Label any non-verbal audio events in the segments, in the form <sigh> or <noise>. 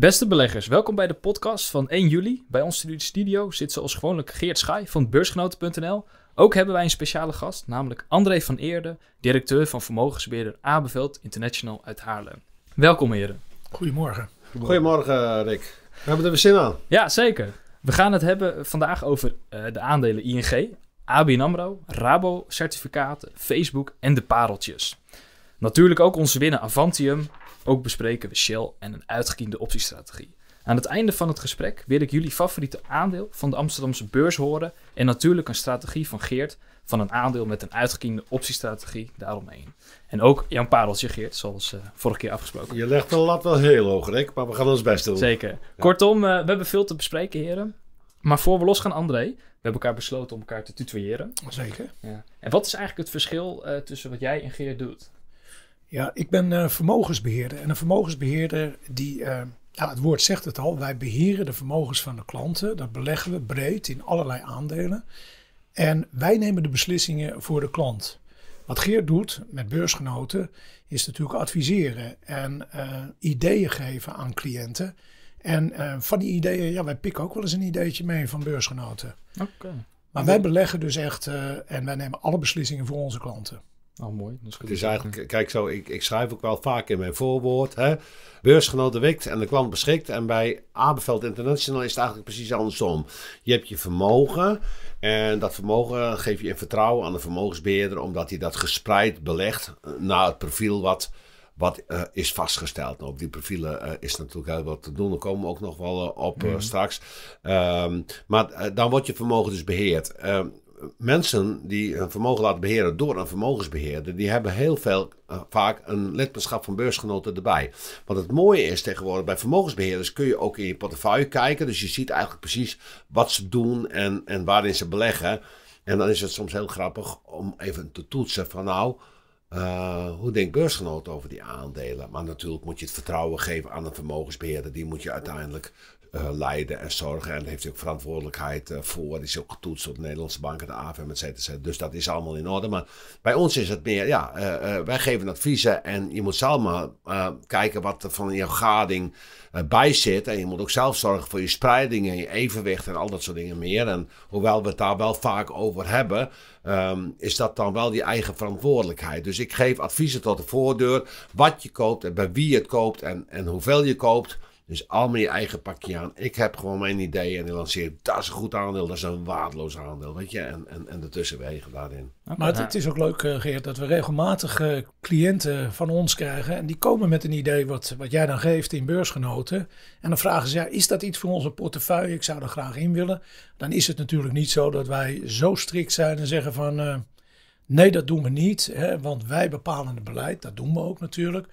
Beste beleggers, welkom bij de podcast van 1 juli. Bij ons studio zit zoals gewoonlijk Geert Schaai van beursgenoten.nl. Ook hebben wij een speciale gast, namelijk André van Eerde, directeur van vermogensbeheerder Abeveld International uit Haarlem. Welkom heren. Goedemorgen. Goedemorgen Rick. We hebben er weer zin aan. Ja, zeker. We gaan het hebben vandaag over eh, de aandelen ING, ABN AMRO, Rabo, certificaten, Facebook en de pareltjes. Natuurlijk ook onze winnen Avantium, ook bespreken we Shell en een uitgekiende optiestrategie. Aan het einde van het gesprek wil ik jullie favoriete aandeel van de Amsterdamse beurs horen en natuurlijk een strategie van Geert van een aandeel met een uitgekiende optiestrategie daaromheen. En ook Jan Pareltje Geert, zoals eh, vorige keer afgesproken. Je legt de lat wel heel hoog, Rick, maar we gaan ons best doen. Zeker. Kortom, eh, we hebben veel te bespreken, heren. Maar voor we losgaan, André, we hebben elkaar besloten om elkaar te tutoyeren. Zeker. Ja. En wat is eigenlijk het verschil eh, tussen wat jij en Geert doet? Ja, ik ben eh, vermogensbeheerder. En een vermogensbeheerder die, eh, ja, het woord zegt het al, wij beheren de vermogens van de klanten. Dat beleggen we breed in allerlei aandelen. En wij nemen de beslissingen voor de klant. Wat Geert doet met beursgenoten is natuurlijk adviseren en eh, ideeën geven aan cliënten. En van die ideeën, ja, wij pikken ook wel eens een ideetje mee van beursgenoten. Oké. Maar wij beleggen dus echt en wij nemen alle beslissingen voor onze klanten. Oh, mooi. is eigenlijk, kijk zo, ik, ik schrijf ook wel vaak in mijn voorwoord. Hè, wikt en de klant beschikt. En bij Abeveld International is het eigenlijk precies andersom. Je hebt je vermogen en dat vermogen geef je in vertrouwen aan de vermogensbeheerder, omdat hij dat gespreid belegt eh, naar het profiel wat wat eh, is vastgesteld. Nou, op die profielen eh, is natuurlijk heel wat te doen. Daar komen we ook nog wel op mhm. straks. Ehm, maar dan wordt je vermogen dus beheerd. Ehm, mensen die hun vermogen laten beheren door een vermogensbeheerder, die hebben heel veel, eh, vaak een lidmaatschap van beursgenoten erbij. Want het mooie is tegenwoordig, bij vermogensbeheerders kun je ook in je portefeuille kijken. Dus je ziet eigenlijk precies wat ze doen en, en waarin ze beleggen. En dan is het soms heel grappig om even te toetsen van nou, uh, hoe denkt beursgenoot over die aandelen? Maar natuurlijk moet je het vertrouwen geven aan een vermogensbeheerder. Die moet je uiteindelijk eh, leiden en zorgen. En heeft ook verantwoordelijkheid eh, voor. Is ook getoetst op de Nederlandse banken, de AFM, etc. Dus dat is allemaal in orde. Maar bij ons is het meer, ja, eh, wij geven adviezen. En je moet zelf maar kijken wat er van je gading bij zit. En je moet ook zelf zorgen voor je spreiding en je evenwicht en al dat soort dingen meer. En hoewel we het daar wel vaak over hebben, ehm, is dat dan wel die eigen verantwoordelijkheid. Dus ik geef adviezen tot de voordeur. Wat je koopt en bij wie je het koopt en, en hoeveel je koopt. Dus al mijn eigen pakje aan. Ik heb gewoon mijn ideeën en die lanceer. Dat is een goed aandeel, dat is een waardeloos aandeel. Weet je, en, en, en de tussenwegen daarin. Maar het, is ook leuk, eh, Geert, dat we regelmatig eh, cliënten van ons krijgen. En die komen met een idee wat, wat jij dan geeft in beursgenoten. En dan vragen ze, ja, is dat iets voor onze portefeuille? Ik zou er graag in willen. Dan is het natuurlijk niet zo dat wij zo strikt zijn en zeggen van... Eh, nee, dat doen we niet, hè, want wij bepalen het beleid. Dat doen we ook natuurlijk.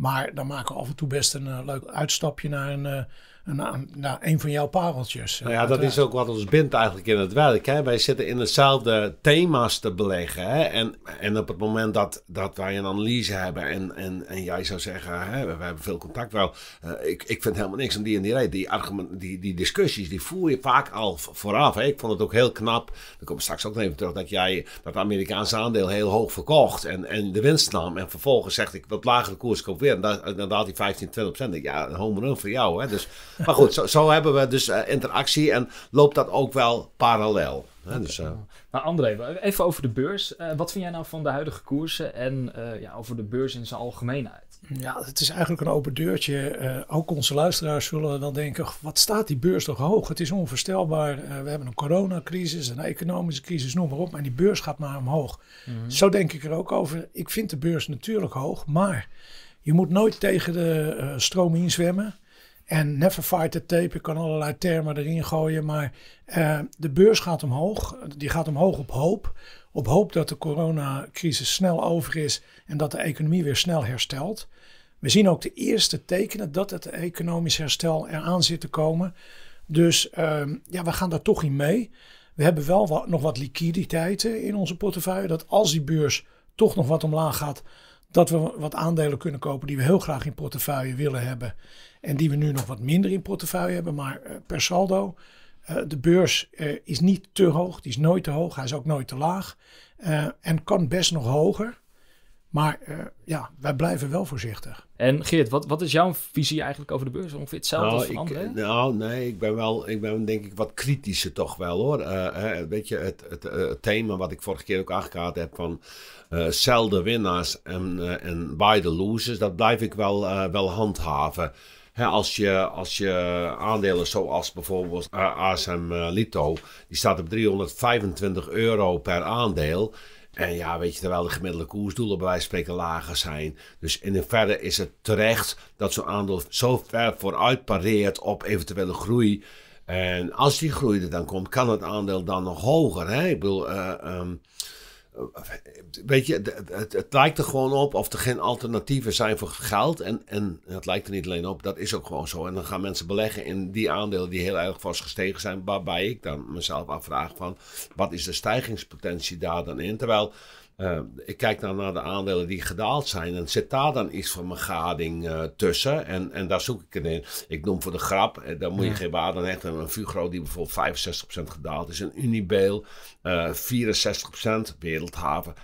Maar dan maken we af en toe best een eh, leuk uitstapje naar een eh, nou, een van jouw pareltjes. Eh, nou ja, dat is ook wat ons bindt eigenlijk in het werk. Hè? Wij zitten in hetzelfde thema's te beleggen. Hè? En, en op het moment dat, dat wij een analyse hebben en, en, en jij zou zeggen, hè, we, hebben veel contact wel. Eh, ik, ik vind helemaal niks aan die en die reden. Die, argument, die, die discussies, die voer je vaak al vooraf. Hè? Ik vond het ook heel knap, daar komen straks ook even terug, dat jij dat Amerikaanse aandeel heel hoog verkocht en, en de winst nam. En vervolgens zegt ik wat lagere koers koop weer. En dan, dan daalt hij 15, 20 procent. Ja, een home run voor jou. Hè? Dus maar goed, zo, zo hebben we dus eh, interactie en loopt dat ook wel parallel. Okay. Dus, eh, Nou André, even over de beurs. Eh, wat vind jij nou van de huidige koersen en ja, over de beurs in zijn algemeenheid? Ja, het is eigenlijk een open deurtje. ook onze luisteraars zullen dan denken, wat staat die beurs toch hoog? Het is onvoorstelbaar. we hebben een coronacrisis, een economische crisis, noem maar op. Maar die beurs gaat maar omhoog. Mhm. Zo denk ik er ook over. Ik vind de beurs natuurlijk hoog, maar je moet nooit tegen de stroom inzwemmen. En never fight the tape. je kan allerlei termen erin gooien. Maar eh, de beurs gaat omhoog. Die gaat omhoog op hoop. Op hoop dat de coronacrisis snel over is. En dat de economie weer snel herstelt. We zien ook de eerste tekenen dat het economisch herstel eraan zit te komen. Dus ehm, ja, we gaan daar toch in mee. We hebben wel nog wat liquiditeiten in onze portefeuille. Dat als die beurs toch nog wat omlaag gaat, dat we wat aandelen kunnen kopen die we heel graag in portefeuille willen hebben. En die we nu nog wat minder in portefeuille hebben. Maar eh, per saldo, eh, de beurs eh, is niet te hoog. Die is nooit te hoog. Hij is ook nooit te laag. en kan best nog hoger. Maar ja, wij blijven wel voorzichtig. En Geert, wat, wat is jouw visie eigenlijk over de beurs? Ongeveer hetzelfde nou, als van anderen? Nou, nee, ik ben wel, ik ben denk ik wat kritischer toch wel hoor. weet je, het, het, thema wat ik vorige keer ook aangekaart heb van uh, winnaars en, en buy the losers, dat blijf ik wel, wel handhaven als, je, als je aandelen zoals bijvoorbeeld eh, ASM eh, Lito, die staat op 325 euro per aandeel. En ja, weet je, terwijl de gemiddelde koersdoelen bij wijze van spreken lager zijn. Dus in verre is het terecht dat zo'n aandeel zo ver vooruit pareert op eventuele groei. En als die groei er dan komt, kan het aandeel dan nog hoger. Hè? Ik bedoel, eh, ehm, Weet je, het, lijkt er gewoon op of er geen alternatieven zijn voor geld. En, en het lijkt er niet alleen op, dat is ook gewoon zo. En dan gaan mensen beleggen in die aandelen die heel erg vast gestegen zijn. Waarbij ik dan mezelf afvraag van, wat is de stijgingspotentie daar dan in? Terwijl, eh, ik kijk dan naar de aandelen die gedaald zijn. En zit daar dan iets van mijn gading eh, tussen? En, en daar zoek ik het in. Ik noem voor de grap, eh, daar moet je geen waarde aan hechten. Een Fugro die bijvoorbeeld 65% gedaald is. Een Unibail 64% eh, Wereldhaven, 59%.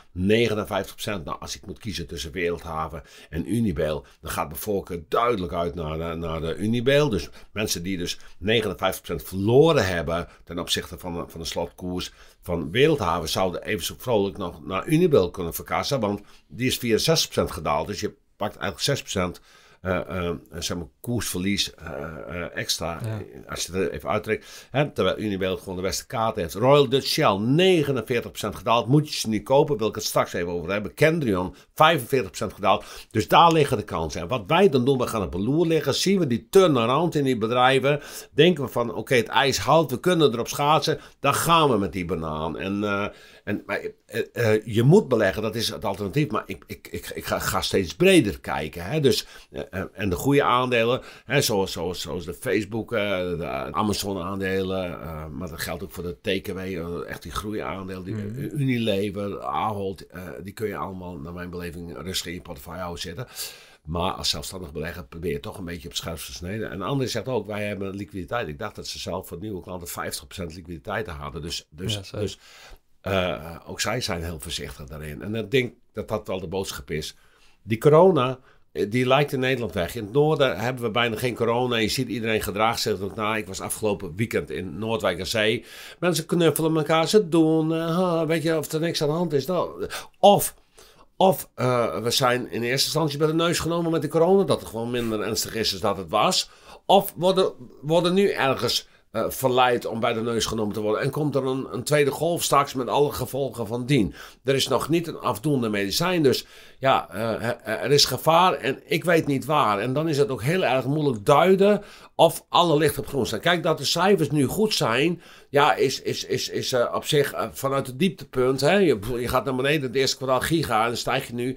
Nou, als ik moet kiezen tussen Wereldhaven en Unibail, dan gaat mijn voorkeur duidelijk uit naar de, naar de Unibail. Dus mensen die dus 59% verloren hebben ten opzichte van de, van de slotkoers van Wereldhaven, zouden even zo vrolijk nog naar Unibail kunnen verkassen, want die is 64% gedaald. Dus je pakt eigenlijk 6% eh, eh, zeg maar koersverlies eh, extra. Als je het even uittrekt. Hè, terwijl Unibail gewoon de beste kaart heeft. Royal Dutch Shell 49% gedaald. Moet je ze niet kopen, wil ik het straks even over hebben. Kendrion 45% gedaald. Dus daar liggen de kansen. En wat wij dan doen, we gaan op een liggen. Zien we die turnaround in die bedrijven. Denken we van oké, het ijs houdt. We kunnen erop schaatsen. Dan gaan we met die banaan. En... En, maar, eh, eh, je moet beleggen, dat is het alternatief. Maar ik, ik, ik, ik ga, ga, steeds breder kijken. Hè? Dus, eh, en de goede aandelen, hè, zoals, zoals de Facebook, de Amazon-aandelen. maar dat geldt ook voor de TKW, echt die groeiaandelen. Die, mhm. Unilever, Ahold, die kun je allemaal, naar mijn beleving, rustig in je portefeuille zetten. zitten. Maar als zelfstandig belegger probeer je toch een beetje op scherp te snijden. En André zegt ook, wij hebben liquiditeit. Ik dacht dat ze zelf voor nieuwe klanten 50% liquiditeit hadden. Dus, dus, dus eh, ook zij zijn heel voorzichtig daarin. En ik denk dat dat wel de boodschap is. Die corona, eh, die lijkt in Nederland weg. In het noorden hebben we bijna geen corona. Je ziet iedereen gedraagt zich. Nou, ik was afgelopen weekend in Noordwijk aan Zee. Mensen knuffelen elkaar, ze doen. Eh, weet je, of er niks aan de hand is. Nou, of... Of we zijn in eerste instantie bij de neus genomen met de corona, dat het gewoon minder ernstig is dan dat het was. Of worden, worden nu ergens eh, verleid om bij de neus genomen te worden. En komt er een, tweede golf straks met alle gevolgen van dien. Er is nog niet een afdoende medicijn. Dus ja, eh, er is gevaar en ik weet niet waar. En dan is het ook heel erg moeilijk duiden of alle licht op groen staat. Kijk, dat de cijfers nu goed zijn, ja, is, is, is, is eh, op zich vanuit het dieptepunt. Hè? Je, gaat naar beneden het eerste kwartaal giga en dan stijg je nu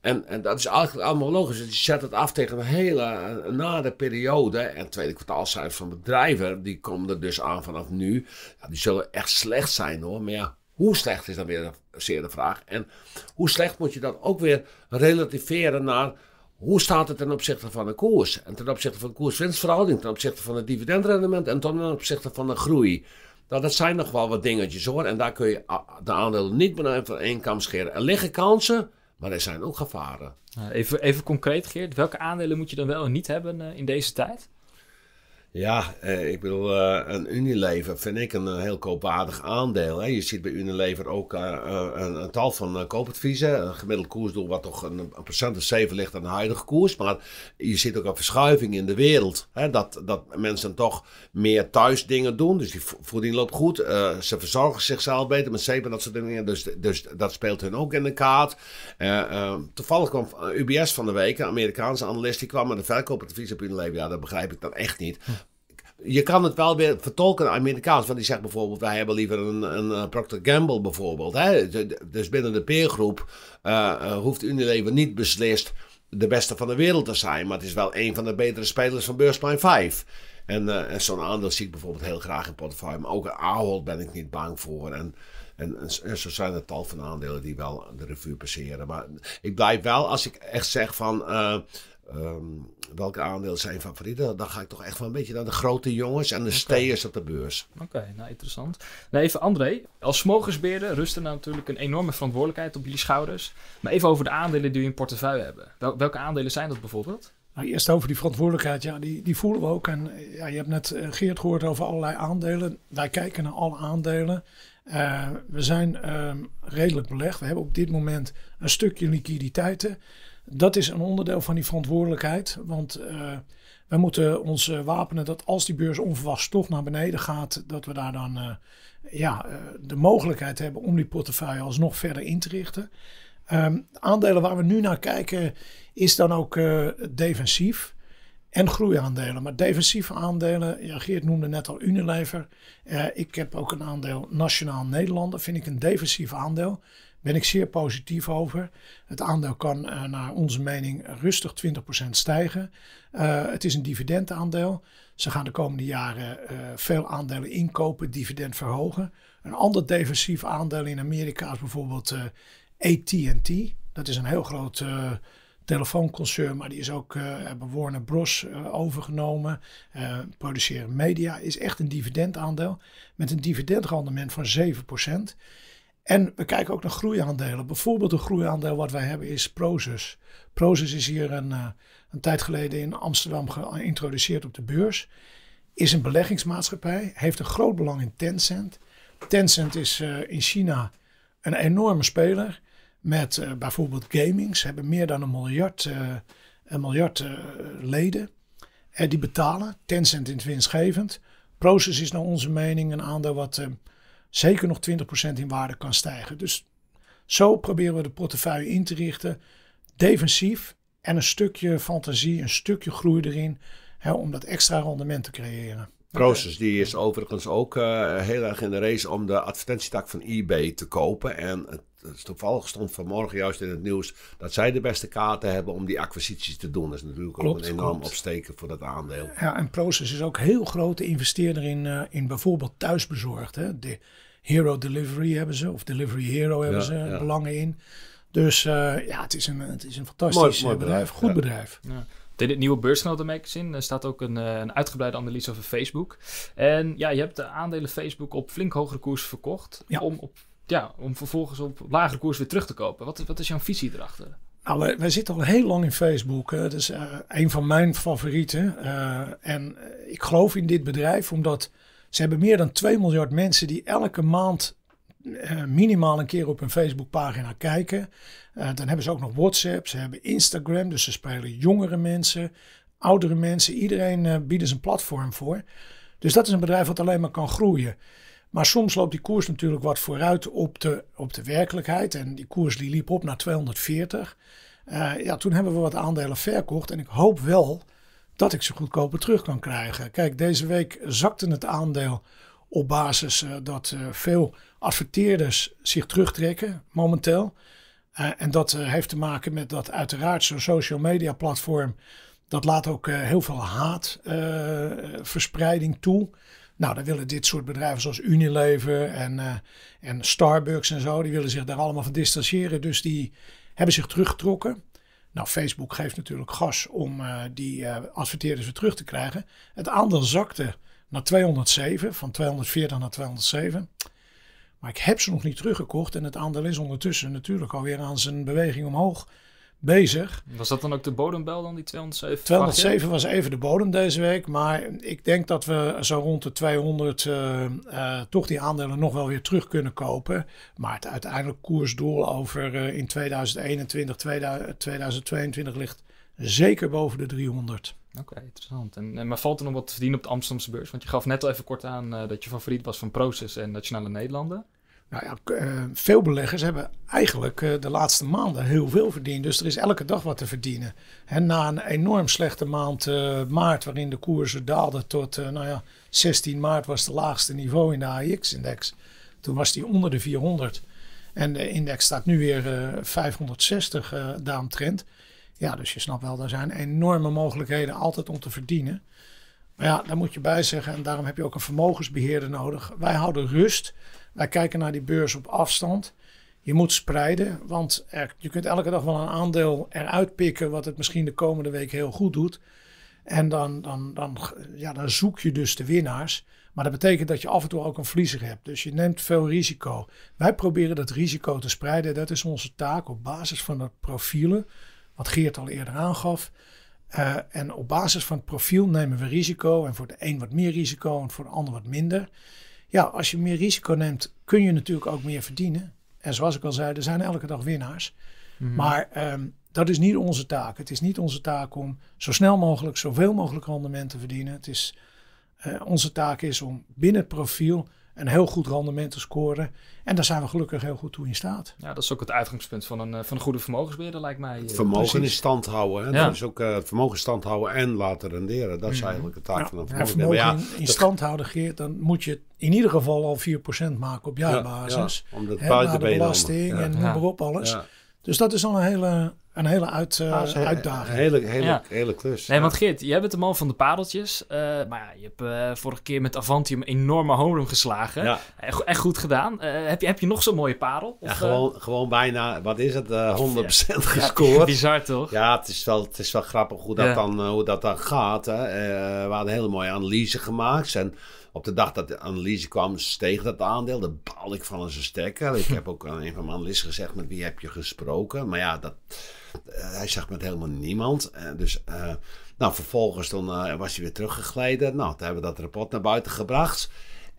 en, en dat is eigenlijk allemaal logisch. je dus zet het af tegen een hele nare periode. En tweede kwartaalcijfers van bedrijven, die komen er dus aan vanaf nu. Ja, die zullen echt slecht zijn hoor. Maar ja, hoe slecht is dan weer een zeer de vraag. En hoe slecht moet je dat ook weer relativeren naar hoe staat het ten opzichte van de koers? En ten opzichte van de koerswinstverhouding, ten opzichte van het dividendrendement en ten opzichte van de groei. Nou, dat zijn nog wel wat dingetjes hoor. En daar kun je ah, de aandelen niet meer van één kam scheren. Er liggen kansen. Maar er zijn ook gevaren. Eh, even, even concreet, Geert. Welke aandelen moet je dan wel en niet hebben eh, in deze tijd? Ja, eh, ik bedoel, eh, een Unilever vind ik een eh, heel koopwaardig aandeel. Je ziet bij Unilever ook een, een tal van koopadviezen. Een gemiddeld koersdoel wat toch een, procent 7 ligt aan de huidige koers. Maar je ziet ook een verschuiving in de wereld. Dat, dat mensen toch meer thuis dingen doen. Dus die voeding loopt goed. ze verzorgen zichzelf beter met zeven en dat soort dingen. Dus, dus dat speelt hun ook in de kaart. toevallig kwam UBS van de week, een Amerikaanse analist, die kwam met een verkoopadvies op Unilever. Ja, dat begrijp ik dan echt niet. Hm je kan het wel weer vertolken naar Amerikaans. Want die zegt bijvoorbeeld, wij hebben liever een, een eh, Procter Gamble bijvoorbeeld. Hè? Dus, eh, dus binnen de peergroep eh, hoeft Unilever niet beslist de beste van de wereld te zijn. Maar het is wel een van de betere spelers van beursplein 5. En, en zo'n aandeel zie ik bijvoorbeeld heel graag in portefeuille. Maar ook Ahold ben ik niet bang voor. En, en, zo zijn er tal van aandelen die wel de revue passeren. Maar ik blijf wel, als ik echt zeg van Ehm, welke aandelen zijn favorieten? Dan ga ik toch echt wel een beetje naar de grote jongens en de okay. op de beurs. Oké, nou interessant. Nou, even André, als smogersbeerder rust er natuurlijk een enorme verantwoordelijkheid op jullie schouders. Maar even over de aandelen die je in portefeuille hebben. welke aandelen zijn dat bijvoorbeeld? Nou, eerst over die verantwoordelijkheid, ja, die, die voelen we ook. En ja, je hebt net eh, Geert gehoord over allerlei aandelen. Wij kijken naar alle aandelen. Eh, we zijn ehm, redelijk belegd. We hebben op dit moment een stukje liquiditeiten dat is een onderdeel van die verantwoordelijkheid. Want we eh, wij moeten ons eh, wapenen dat als die beurs onverwachts toch naar beneden gaat, dat we daar dan eh, ja, de mogelijkheid hebben om die portefeuille alsnog verder in te richten. Ehm, aandelen waar we nu naar kijken is dan ook defensief en groeiaandelen. Maar defensieve aandelen, ja, Geert noemde net al Unilever. ik heb ook een aandeel Nationaal Nederland. vind ik een defensief aandeel ben ik zeer positief over. Het aandeel kan eh, naar onze mening rustig 20% stijgen. Eh, het is een dividendaandeel. Ze gaan de komende jaren eh, veel aandelen inkopen, dividend verhogen. Een ander defensief aandeel in Amerika is bijvoorbeeld ATT. Dat is een heel groot telefoonconcern, maar die is ook Warner Bros. overgenomen. produceren media, is echt een dividendaandeel met een dividendrendement van 7%. En we kijken ook naar groeiaandelen. Bijvoorbeeld een groeiaandeel wat wij hebben is Prozus. Prozus is hier een, eh, een tijd geleden in Amsterdam geïntroduceerd op de beurs. Is een beleggingsmaatschappij, heeft een groot belang in Tencent. Tencent is eh, in China een enorme speler met eh, bijvoorbeeld gaming. Ze hebben meer dan een miljard, een miljard leden die betalen. Tencent is winstgevend. Prozus is naar onze mening een aandeel wat zeker nog 20% in waarde kan stijgen. Dus zo proberen we de portefeuille in te richten. Defensief en een stukje fantasie, een stukje groei erin. Hè, om dat extra rendement te creëren. Proces, die is overigens ook eh, heel erg in de race om de advertentietak van eBay te kopen. En het is toevallig stond vanmorgen juist in het nieuws dat zij de beste kaarten hebben om die acquisities te doen. Dat is natuurlijk ook een enorm opsteken voor dat aandeel. Ja, en Proces is ook heel grote investeerder in, eh, in bijvoorbeeld thuisbezorgd. Hè? De Hero Delivery hebben ze, of Delivery Hero hebben ze belangen in. Dus eh, ja, het is een, het is een fantastisch mooi, eh, mooi bedrijf, goed ja. bedrijf. In het nieuwe magazine staat ook een, een uitgebreide analyse over Facebook. En ja, je hebt de aandelen Facebook op flink hogere koers verkocht. Ja. Om op ja, om vervolgens op lagere koers weer terug te kopen. Wat, wat is jouw visie erachter? Nou, wij zitten al heel lang in Facebook. Dat is eh, een van mijn favorieten. Eh, en eh, ik geloof in dit bedrijf omdat ze hebben meer dan 2 miljard mensen die elke maand minimaal een keer op hun Facebookpagina kijken. dan hebben ze ook nog WhatsApp, ze hebben Instagram, dus ze spelen jongere mensen, oudere mensen. Iedereen biedt ze een platform voor. Dus dat is een bedrijf wat alleen maar kan groeien. Maar soms loopt die koers natuurlijk wat vooruit op de, op de werkelijkheid. En die koers die liep op naar 240. Eh, ja, toen hebben we wat aandelen verkocht. En ik hoop wel dat ik ze goedkoper terug kan krijgen. Kijk, deze week zakte het aandeel op basis eh, dat eh, veel adverteerders zich terugtrekken momenteel. en dat heeft te maken met dat uiteraard zo'n social media platform... dat laat ook heel veel haatverspreiding toe... Nou, dan willen dit soort bedrijven zoals Unilever en, eh, en Starbucks en zo, die willen zich daar allemaal van distancieren. Dus die hebben zich teruggetrokken. Nou, Facebook geeft natuurlijk gas om eh, die uh, adverteerders weer terug te krijgen. Het aandeel zakte naar 207, van 240 naar 207. Maar ik heb ze nog niet teruggekocht en het aandeel is ondertussen natuurlijk alweer aan zijn beweging omhoog bezig. Was dat dan ook de bodembel dan, die 207? 207 was even de bodem deze week. Maar ik denk dat we zo rond de 200 eh, eh, toch die aandelen nog wel weer terug kunnen kopen. Maar het uiteindelijk koersdoel over eh, in 2021, 2022 ligt zeker boven de 300. Oké, interessant. En, en, maar valt er nog wat te verdienen op de Amsterdamse beurs? Want je gaf net al even kort aan dat je favoriet was van Proces en Nationale Nederlanden. Nou ja, eh, veel beleggers hebben eigenlijk eh, de laatste maanden heel veel verdiend. Dus er is elke dag wat te verdienen. En na een enorm slechte maand eh, maart, waarin de koersen daalden tot nou ja, 16 maart was het laagste niveau in de AIX-index. Toen was die onder de 400. En de index staat nu weer 560 daaromtrend. Ja, dus je snapt wel, er zijn enorme mogelijkheden altijd om te verdienen. Maar ja, daar moet je bij zeggen, en daarom heb je ook een vermogensbeheerder nodig. Wij houden rust. Wij kijken naar die beurs op afstand. Je moet spreiden, want je kunt elke dag wel een aandeel eruit pikken wat het misschien de komende week heel goed doet. En dan, dan, dan, ja, dan zoek je dus de winnaars. Maar dat betekent dat je af en toe ook een verliezer hebt. Dus je neemt veel risico. Wij proberen dat risico te spreiden. Dat is onze taak op basis van het profielen. Wat Geert al eerder aangaf. Eh, en op basis van het profiel nemen we risico. En voor de een wat meer risico en voor de ander wat minder. Ja, als je meer risico neemt, kun je natuurlijk ook meer verdienen. En zoals ik al zei, er zijn elke dag winnaars. Hmm. Maar ehm, dat is niet onze taak. Het is niet onze taak om zo snel mogelijk, zoveel mogelijk rendement te verdienen. Het is, eh, onze taak is om binnen het profiel een heel goed rendement te scoren. En daar zijn we gelukkig heel goed toe in staat. Ja, dat is ook het uitgangspunt van een, eh, van een goede vermogensbeheerder, lijkt mij. Eh, vermogen in stand houden. Hè? Dat is ook eh, vermogen stand houden en laten renderen. Dat is mhm. eigenlijk de taak van een vermogen ja, in, stand houden, Geert, dan moet je in ieder geval al 4% maken op jaarbasis. Om de belasting en noem maar op alles. Dus dat is al een hele een hele uit, eh, ah, uitdaging. Hele, hele, klus. Nee, want Geert, jij bent de man van de padeltjes. Eh, maar ja, je hebt eh, vorige keer met Avantium enorme homerun geslagen. Ja. Echt, goed gedaan. heb, je, heb je nog zo'n mooie parel? Of, ja, gewoon, gewoon bijna, wat is het, 100% gescoord. <laughs> bizar toch? Ja, het is wel, het is wel grappig hoe dat, dan, hoe dat dan gaat. Hè. we hadden een hele mooie analyse gemaakt. En op de dag dat de analyse kwam, steeg dat aandeel. De al ik van zijn stekker. Ik heb ook aan een van mijn analisten gezegd, met wie heb je gesproken? Maar ja, dat, eh, hij zegt met helemaal niemand. Eh, dus, eh, nou, vervolgens dan, was hij weer teruggegleden. Nou, toen hebben we dat rapport naar buiten gebracht.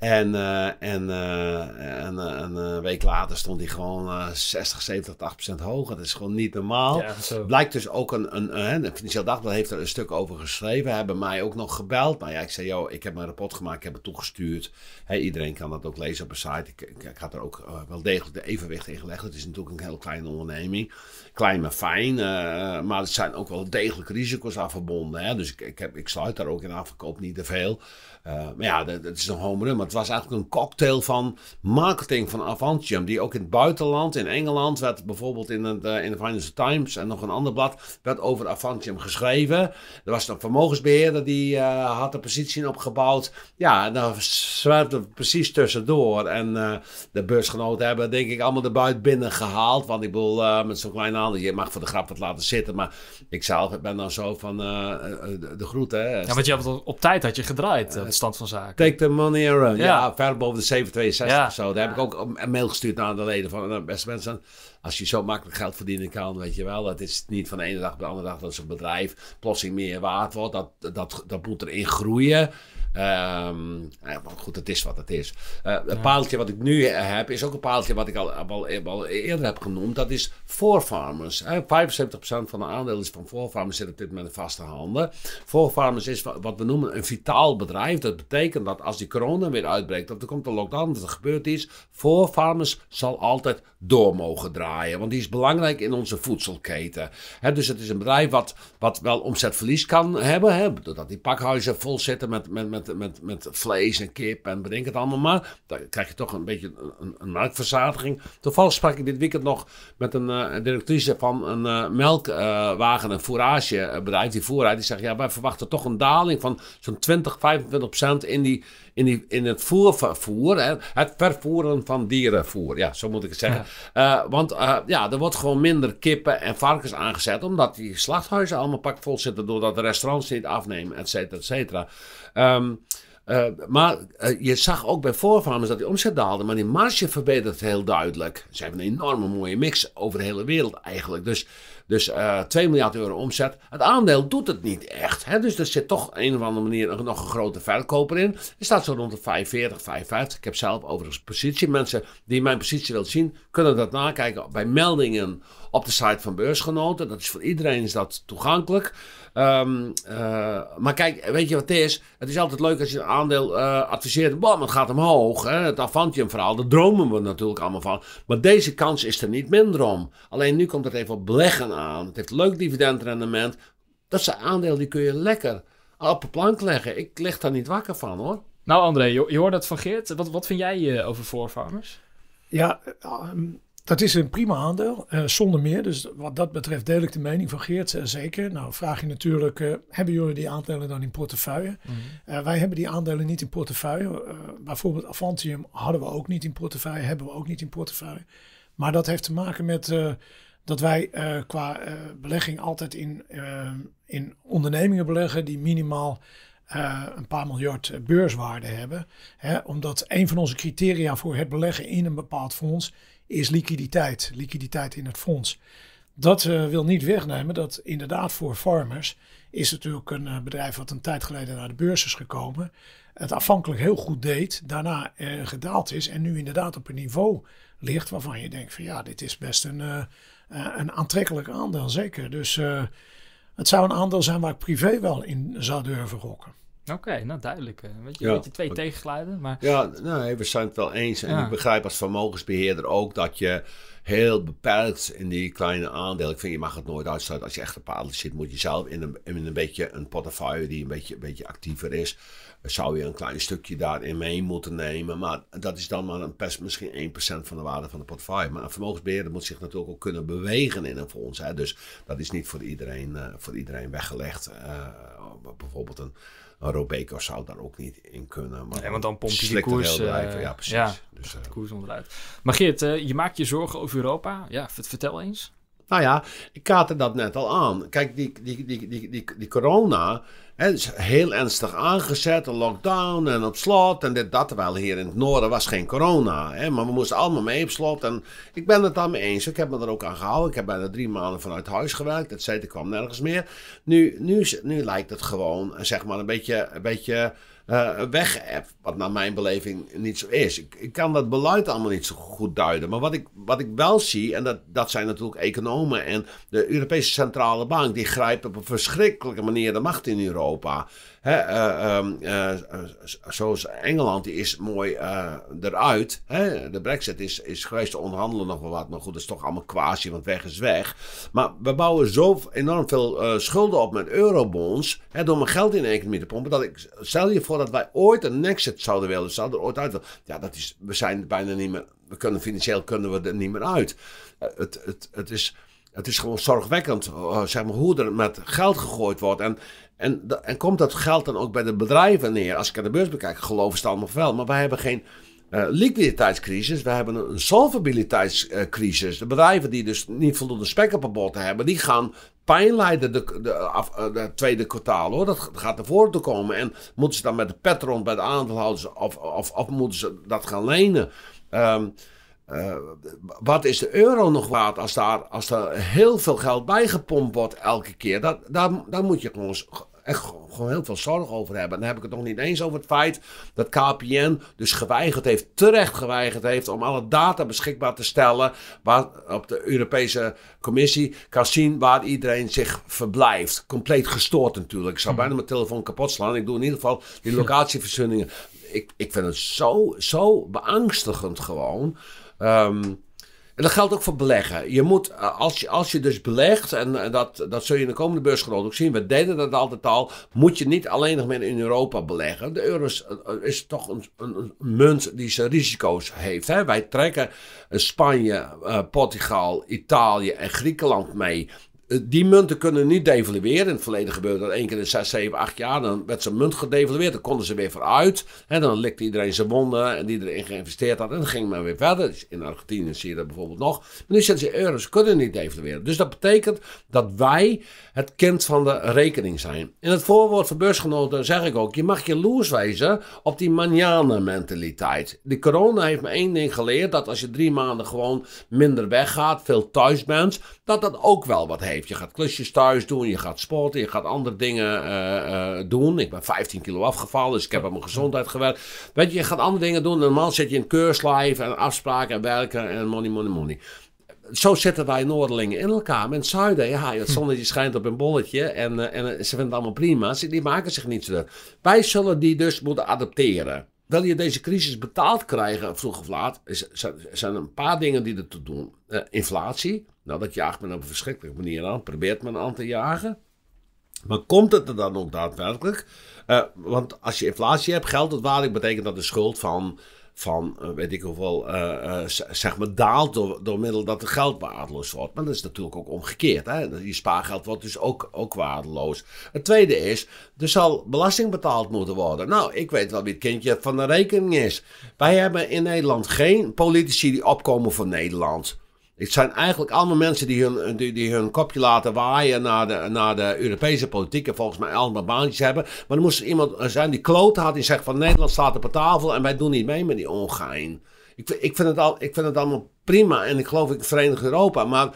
En, eh, en, eh, en eh, een week later stond hij gewoon 60, 70, 80 procent hoger. Dat is gewoon niet normaal. Blijkt dus ook een, een, een, een Financieel Dagblad heeft er een stuk over geschreven. hebben mij ook nog gebeld. Maar ja, ik zei, joh, ik heb mijn rapport gemaakt, ik heb het toegestuurd. iedereen kan dat ook lezen op de site. Ik, ik, had er ook wel degelijk de evenwicht in gelegd. Het is natuurlijk een heel kleine onderneming. Klein maar fijn. maar er zijn ook wel degelijk risico's aan verbonden. Hè? Dus ik, ik, heb, ik sluit daar ook in aan, verkoop niet te veel. Eh, maar ja, dat, is een home run. Maar het was eigenlijk een cocktail van marketing van Avantium. Die ook in het buitenland, in Engeland, werd bijvoorbeeld in, het, eh, in de Financial Times en nog een ander blad, werd over Avantium geschreven. Er was een vermogensbeheerder die uh, had de positie opgebouwd. Ja, en dan zwerfde het precies tussendoor. En de beursgenoten hebben denk ik allemaal de buit binnen gehaald. Want ik bedoel, met zo'n klein aandeel, je mag voor de grap wat laten zitten. Maar ik zelf ben dan zo van de groeten Ja, want je hebt op tijd had je gedraaid de stand van zaken. Take the money and run. Ja, ja ver boven de 762 of zo. Daar heb ik ook een mail gestuurd naar de leden van... de beste mensen, als je zo makkelijk geld verdienen kan, weet je wel... dat is niet van de ene dag op de andere dag dat zo'n bedrijf plotseling meer waard wordt. Dat, dat, dat moet erin groeien. Um, goed, het is wat het is. Uh, eh, het paaltje wat ik nu eh, heb, is ook een paaltje wat ik al, al, eh, eerder heb genoemd. Dat is Farmers. 75% van de aandelen van Voorfarmers. zit op dit moment in vaste handen. Voorfarmers is wat we noemen een vitaal bedrijf. Dat betekent dat als die corona weer uitbreekt, of er komt een lockdown, dat er gebeurd is, Voorfarmers zal altijd door mogen draaien. Want die is belangrijk in onze voedselketen. dus het is een bedrijf wat, wat wel omzetverlies kan hebben. doordat die pakhuizen vol zitten met, met met, met, vlees en kip en bedenk het allemaal maar. Dan krijg je toch een beetje een, een melkverzadiging. Toevallig sprak ik dit weekend nog met een eh, directrice van een eh, melkwagen- en fouragebedrijf. Eh, die vooruit, die zegt, ja, wij verwachten toch een daling van zo'n 20, 25 procent in, die, in, die, in het voervervoer. Hè? Het vervoeren van dierenvoer, ja, zo moet ik het zeggen. want ja, er wordt gewoon minder kippen en varkens aangezet, omdat die slachthuizen allemaal pakvol zitten, doordat de restaurants niet afnemen, et cetera, et cetera. Ehm, eh, maar eh, je zag ook bij voorfarmers dat die omzet daalde, maar die marge verbetert heel duidelijk. Ze hebben een enorme mooie mix over de hele wereld eigenlijk. Dus, dus 2 eh, miljard euro omzet. Het aandeel doet het niet echt. Hè? Dus er zit toch op een of andere manier nog een grote verkoper in. Er staat zo rond de 45, 55. Ik heb zelf overigens positie. Mensen die mijn positie willen zien, kunnen dat nakijken bij meldingen op de site van Beursgenoten. Dat is voor iedereen is dat toegankelijk. Ehm, eh, maar kijk, weet je wat het is? Het is altijd leuk als je een aandeel eh, adviseert. Bam, het gaat omhoog. Hè? Het avantium verhaal, daar dromen we natuurlijk allemaal van. Maar deze kans is er niet minder om. Alleen nu komt het even op beleggen aan. Het heeft leuk dividendrendement. Dat is een aandeel die kun je lekker op de plank leggen. Ik lig daar niet wakker van hoor. Nou André, je, hoort dat van Geert. Wat, wat vind jij uh, over voorfarmers? Ja, dat is een prima aandeel, eh, zonder meer. Dus wat dat betreft deel ik de mening van Geert eh, zeker. Nou, vraag je natuurlijk, eh, hebben jullie die aandelen dan in portefeuille? Mhm. wij hebben die aandelen niet in portefeuille. bijvoorbeeld Avantium hadden we ook niet in portefeuille, hebben we ook niet in portefeuille. Maar dat heeft te maken met dat wij qua belegging altijd in, in ondernemingen beleggen die minimaal een paar miljard beurswaarde hebben. Hè, omdat een van onze criteria voor het beleggen in een bepaald fonds is liquiditeit. Liquiditeit in het fonds. Dat eh, wil niet wegnemen dat inderdaad voor farmers is natuurlijk een eh, bedrijf wat een tijd geleden naar de beurs is gekomen. Het afhankelijk heel goed deed, daarna eh, gedaald is en nu inderdaad op een niveau ligt waarvan je denkt van ja, dit is best een, een aantrekkelijk aandeel zeker. Dus het zou een aandeel zijn waar ik privé wel in zou durven rokken. Oké, nou duidelijk. Eh. Weet je, ja. weet je twee tegenglijden. Maar... Ja, nou, nee, we zijn het wel eens. En ik begrijp als vermogensbeheerder ook dat je heel beperkt in die kleine aandelen. Ik vind, je mag het nooit uitsluiten. Als je echt een padel zit, moet je zelf in een, in een beetje een portefeuille die een beetje, een beetje actiever is. Zou je een klein stukje daarin mee moeten nemen. Maar dat is dan maar een pers, misschien 1% van de waarde van de portefeuille. Maar een vermogensbeheerder moet zich natuurlijk ook kunnen bewegen in een fonds. Hè. Dus dat is niet voor iedereen, eh, voor iedereen weggelegd. Eh, bijvoorbeeld een maar Robeco zou daar ook niet in kunnen. Maar nee, want dan pompt hij de eh, koers. ja, precies. dus, eh, koers onderuit. Maar Geert, eh, je maakt je zorgen over Europa. Ja, vertel eens. Nou ja, ik kaartte dat net al aan. Kijk, die, die, die, die, die, die corona is heel ernstig aangezet. Een lockdown en op slot en dit, dat. Terwijl hier in het noorden was geen corona. Hè, maar we moesten allemaal mee op slot. En ik ben het daarmee eens. Ik heb me er ook aan gehouden. Ik heb bijna drie maanden vanuit huis gewerkt. Het zetten kwam nergens meer. Nu, nu, nu lijkt het gewoon zeg maar een beetje... Een beetje uh, weg Wat naar mijn beleving niet zo is. Ik, ik, kan dat beleid allemaal niet zo goed duiden. Maar wat ik, wat ik wel zie, en dat, dat zijn natuurlijk economen en de Europese Centrale Bank, die grijpt op een verschrikkelijke manier de macht in Europa. Hè, uh, zoals Engeland die is mooi eruit. Hè. De brexit is, is geweest, te onderhandelen nog wel wat. Maar goed, dat is toch allemaal quasi, want weg is weg. Maar we bouwen zo enorm veel schulden op met eurobonds. door mijn geld in de economie te pompen. Dat ik, stel je voor dat wij ooit een exit zouden willen. Zouden er ooit uit willen. Ja, dat is, we zijn bijna niet meer... We kunnen, financieel kunnen we er niet meer uit. het, het, het is... Het is gewoon zorgwekkend eh, zeg maar, hoe er met geld gegooid wordt. En, en, en komt dat geld dan ook bij de bedrijven neer? Als ik naar de beurs bekijk, geloven ze allemaal wel. Maar wij hebben geen eh, liquiditeitscrisis, we hebben een solvabiliteitscrisis. De bedrijven die dus niet voldoende spek op de botten hebben, die gaan pijn lijden de, de, af, eh, tweede kwartaal hoor. Dat gaat ervoor te komen. En moeten ze dan met de pet rond bij de aandeelhouders of, of, of moeten ze dat gaan lenen? Ehm, eh, wat is de euro nog waard als daar, als daar heel veel geld bijgepompt wordt elke keer? Dat, daar, daar moet je gewoon, echt gewoon heel veel zorg over hebben. Dan heb ik het nog niet eens over het feit dat KPN dus geweigerd heeft, terecht geweigerd heeft, om alle data beschikbaar te stellen waar op de Europese Commissie kan zien waar iedereen zich verblijft. Compleet gestoord natuurlijk. Ik zou bijna mijn telefoon kapot slaan. Ik doe in ieder geval die <laughs> locatieverzunningen. Ik, ik vind het zo, zo beangstigend gewoon. Ehm, en dat geldt ook voor beleggen. Je moet, eh, als je, als je dus belegt, en eh, dat, dat zul je in de komende beursgenoten ook zien, we deden dat altijd al, moet je niet alleen nog meer in Europa beleggen. De euro is, eh, toch een, een, munt die zijn risico's heeft. Hè? Wij trekken Spanje, Portugal, Italië en Griekenland mee eh, die munten kunnen niet devalueren. In het verleden gebeurde dat één keer in 6, 7, 8 jaar. Dan werd zijn munt gedevalueerd. Dan konden ze weer vooruit. En dan likte iedereen zijn wonden. En die erin geïnvesteerd had. En dan ging men weer verder. Dus in Argentinië zie je dat bijvoorbeeld nog. Maar nu zitten ze euro's. kunnen niet devalueren. Dus dat betekent dat wij het kind van de rekening zijn. In het voorwoord van beursgenoten zeg ik ook. Je mag loers wezen op die manjane mentaliteit. Die corona heeft me één ding geleerd. Dat als je drie maanden gewoon minder weggaat. Veel thuis bent. Dat dat ook wel wat heeft. Je gaat klusjes thuis doen, je gaat sporten, je gaat andere dingen eh, eh, doen. Ik ben 15 kilo afgevallen, dus ik heb op mijn gezondheid gewerkt. Weet je, je gaat andere dingen doen. Normaal zit je in keurslijf en afspraken en werken en money, money, money zo zitten wij Noorderlingen in elkaar. Maar in het zuiden, ja, het zonnetje schijnt op een bolletje en, eh, en ze vinden het allemaal prima. Ze, die maken zich niet zo druk. Wij zullen die dus moeten adapteren. Wil je deze crisis betaald krijgen, vroeg of laat, is, zijn, zijn een paar dingen die er te doen. inflatie, nou, dat jaagt men op een verschrikkelijke manier aan. Probeert men aan te jagen. Maar komt het er dan ook daadwerkelijk? Eh, want als je inflatie hebt, waardig, betekent dat de schuld van, van eh, weet ik hoeveel, eh, zeg maar, daalt door, door middel dat het geld waardeloos wordt. Maar dat is natuurlijk ook omgekeerd. Hè? Je spaargeld wordt dus ook, ook waardeloos. Het tweede is, er zal belasting betaald moeten worden. Nou, ik weet wel wie het kindje van de rekening is. Wij hebben in Nederland geen politici die opkomen voor Nederland. Het zijn eigenlijk allemaal mensen die hun, die, die hun kopje laten waaien naar de, naar de Europese politiek. En volgens mij allemaal baantjes hebben. Maar er moest iemand zijn die kloot had. Die zegt van Nederland staat op de tafel en wij doen niet mee met die ongein. Ik, ik, vind het al, ik vind het allemaal prima. En ik geloof in Verenigd Europa. Maar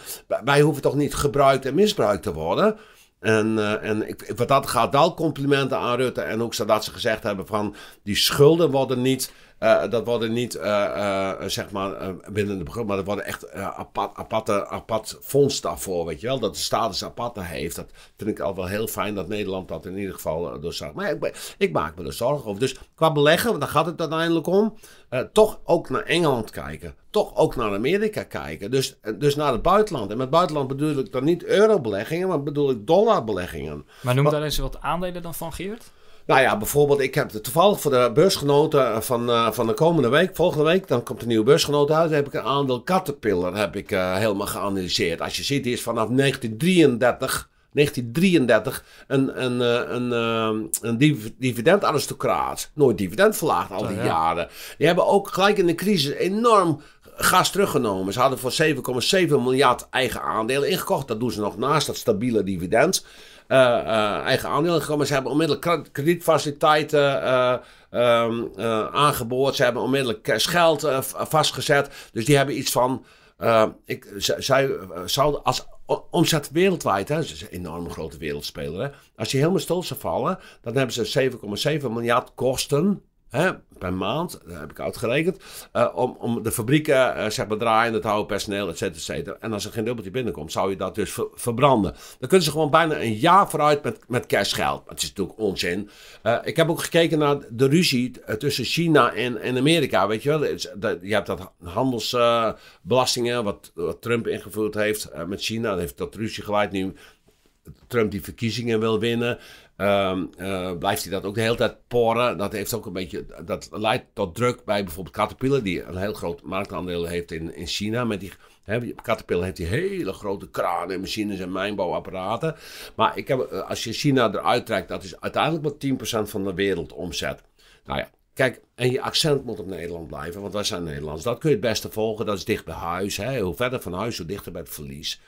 wij hoeven toch niet gebruikt en misbruikt te worden. En, eh, en ik, wat dat gaat, wel complimenten aan Rutte en ook dat ze gezegd hebben van die schulden worden niet eh, dat worden niet, eh, eh, zeg maar, binnen de begroting, maar dat worden echt apart, aparte, apart fonds daarvoor, weet je wel. Dat de status aparte heeft. Dat vind ik al wel heel fijn dat Nederland dat in ieder geval doorzag. Maar ik, ik, maak me er zorgen over. Dus qua beleggen, want daar gaat het uiteindelijk om, toch ook naar Engeland kijken. Toch ook naar Amerika kijken. Dus, dus naar het buitenland. En met buitenland bedoel ik dan niet eurobeleggingen, maar bedoel ik dollarbeleggingen. Maar noem daar eens wat aandelen dan van, Geert? Nou ja, bijvoorbeeld, ik heb toevallig voor de beursgenoten eh, van, eh, van de komende week, volgende week, dan komt de nieuwe beursgenoot uit, heb ik een aandeel Caterpillar heb ik, eh, helemaal geanalyseerd. Als je ziet, die is vanaf 1933, 1933 een, een, een, een, een dividendaristocraat. Nooit dividend verlaagd al die jaren. Die hebben ook gelijk in de crisis enorm gas teruggenomen. Ze hadden voor 7,7 miljard eigen aandelen ingekocht. Dat doen ze nog naast dat stabiele dividend. Eh, eh, eigen aandelen gekomen. Ze hebben onmiddellijk kredietfaciliteiten uh, aangeboord. Ze hebben onmiddellijk geld vastgezet. Dus die hebben iets van. ik, zij zouden als omzet wereldwijd, hè, ze zijn een enorm grote wereldspeler. Als je helemaal stil zou vallen, dan hebben ze 7,7 miljard kosten per maand, dat heb ik uitgerekend, eh, om, om de fabrieken uh, zeg maar draaiende te houden, personeel, et cetera, et cetera. En als er geen dubbeltje binnenkomt, zou je dat dus verbranden. Dan kunnen ze gewoon bijna een jaar vooruit met, met cashgeld. Het is natuurlijk onzin. Eh, ik heb ook gekeken naar de ruzie tussen China en, en Amerika, weet je wel. Je hebt dat handelsbelastingen, wat, wat Trump ingevoerd heeft met China, dat heeft dat ruzie geleid. Nu Trump die verkiezingen wil winnen, ehm, eh, blijft hij dat ook de hele tijd poren. Dat, heeft ook een beetje, dat leidt tot druk bij bijvoorbeeld Caterpillar, die een heel groot marktaandeel heeft in, in China. Met die, Caterpillar heeft die hele grote kranen, machines en mijnbouwapparaten. Maar ik heb, eh, als je China eruit trekt, dat is uiteindelijk maar 10% van de wereldomzet. Nou ja, Kijk, en je accent moet op Nederland blijven, want wij zijn Nederlands. Dat kun je het beste volgen, dat is dicht bij huis. Hoe verder van huis, hoe dichter bij het verlies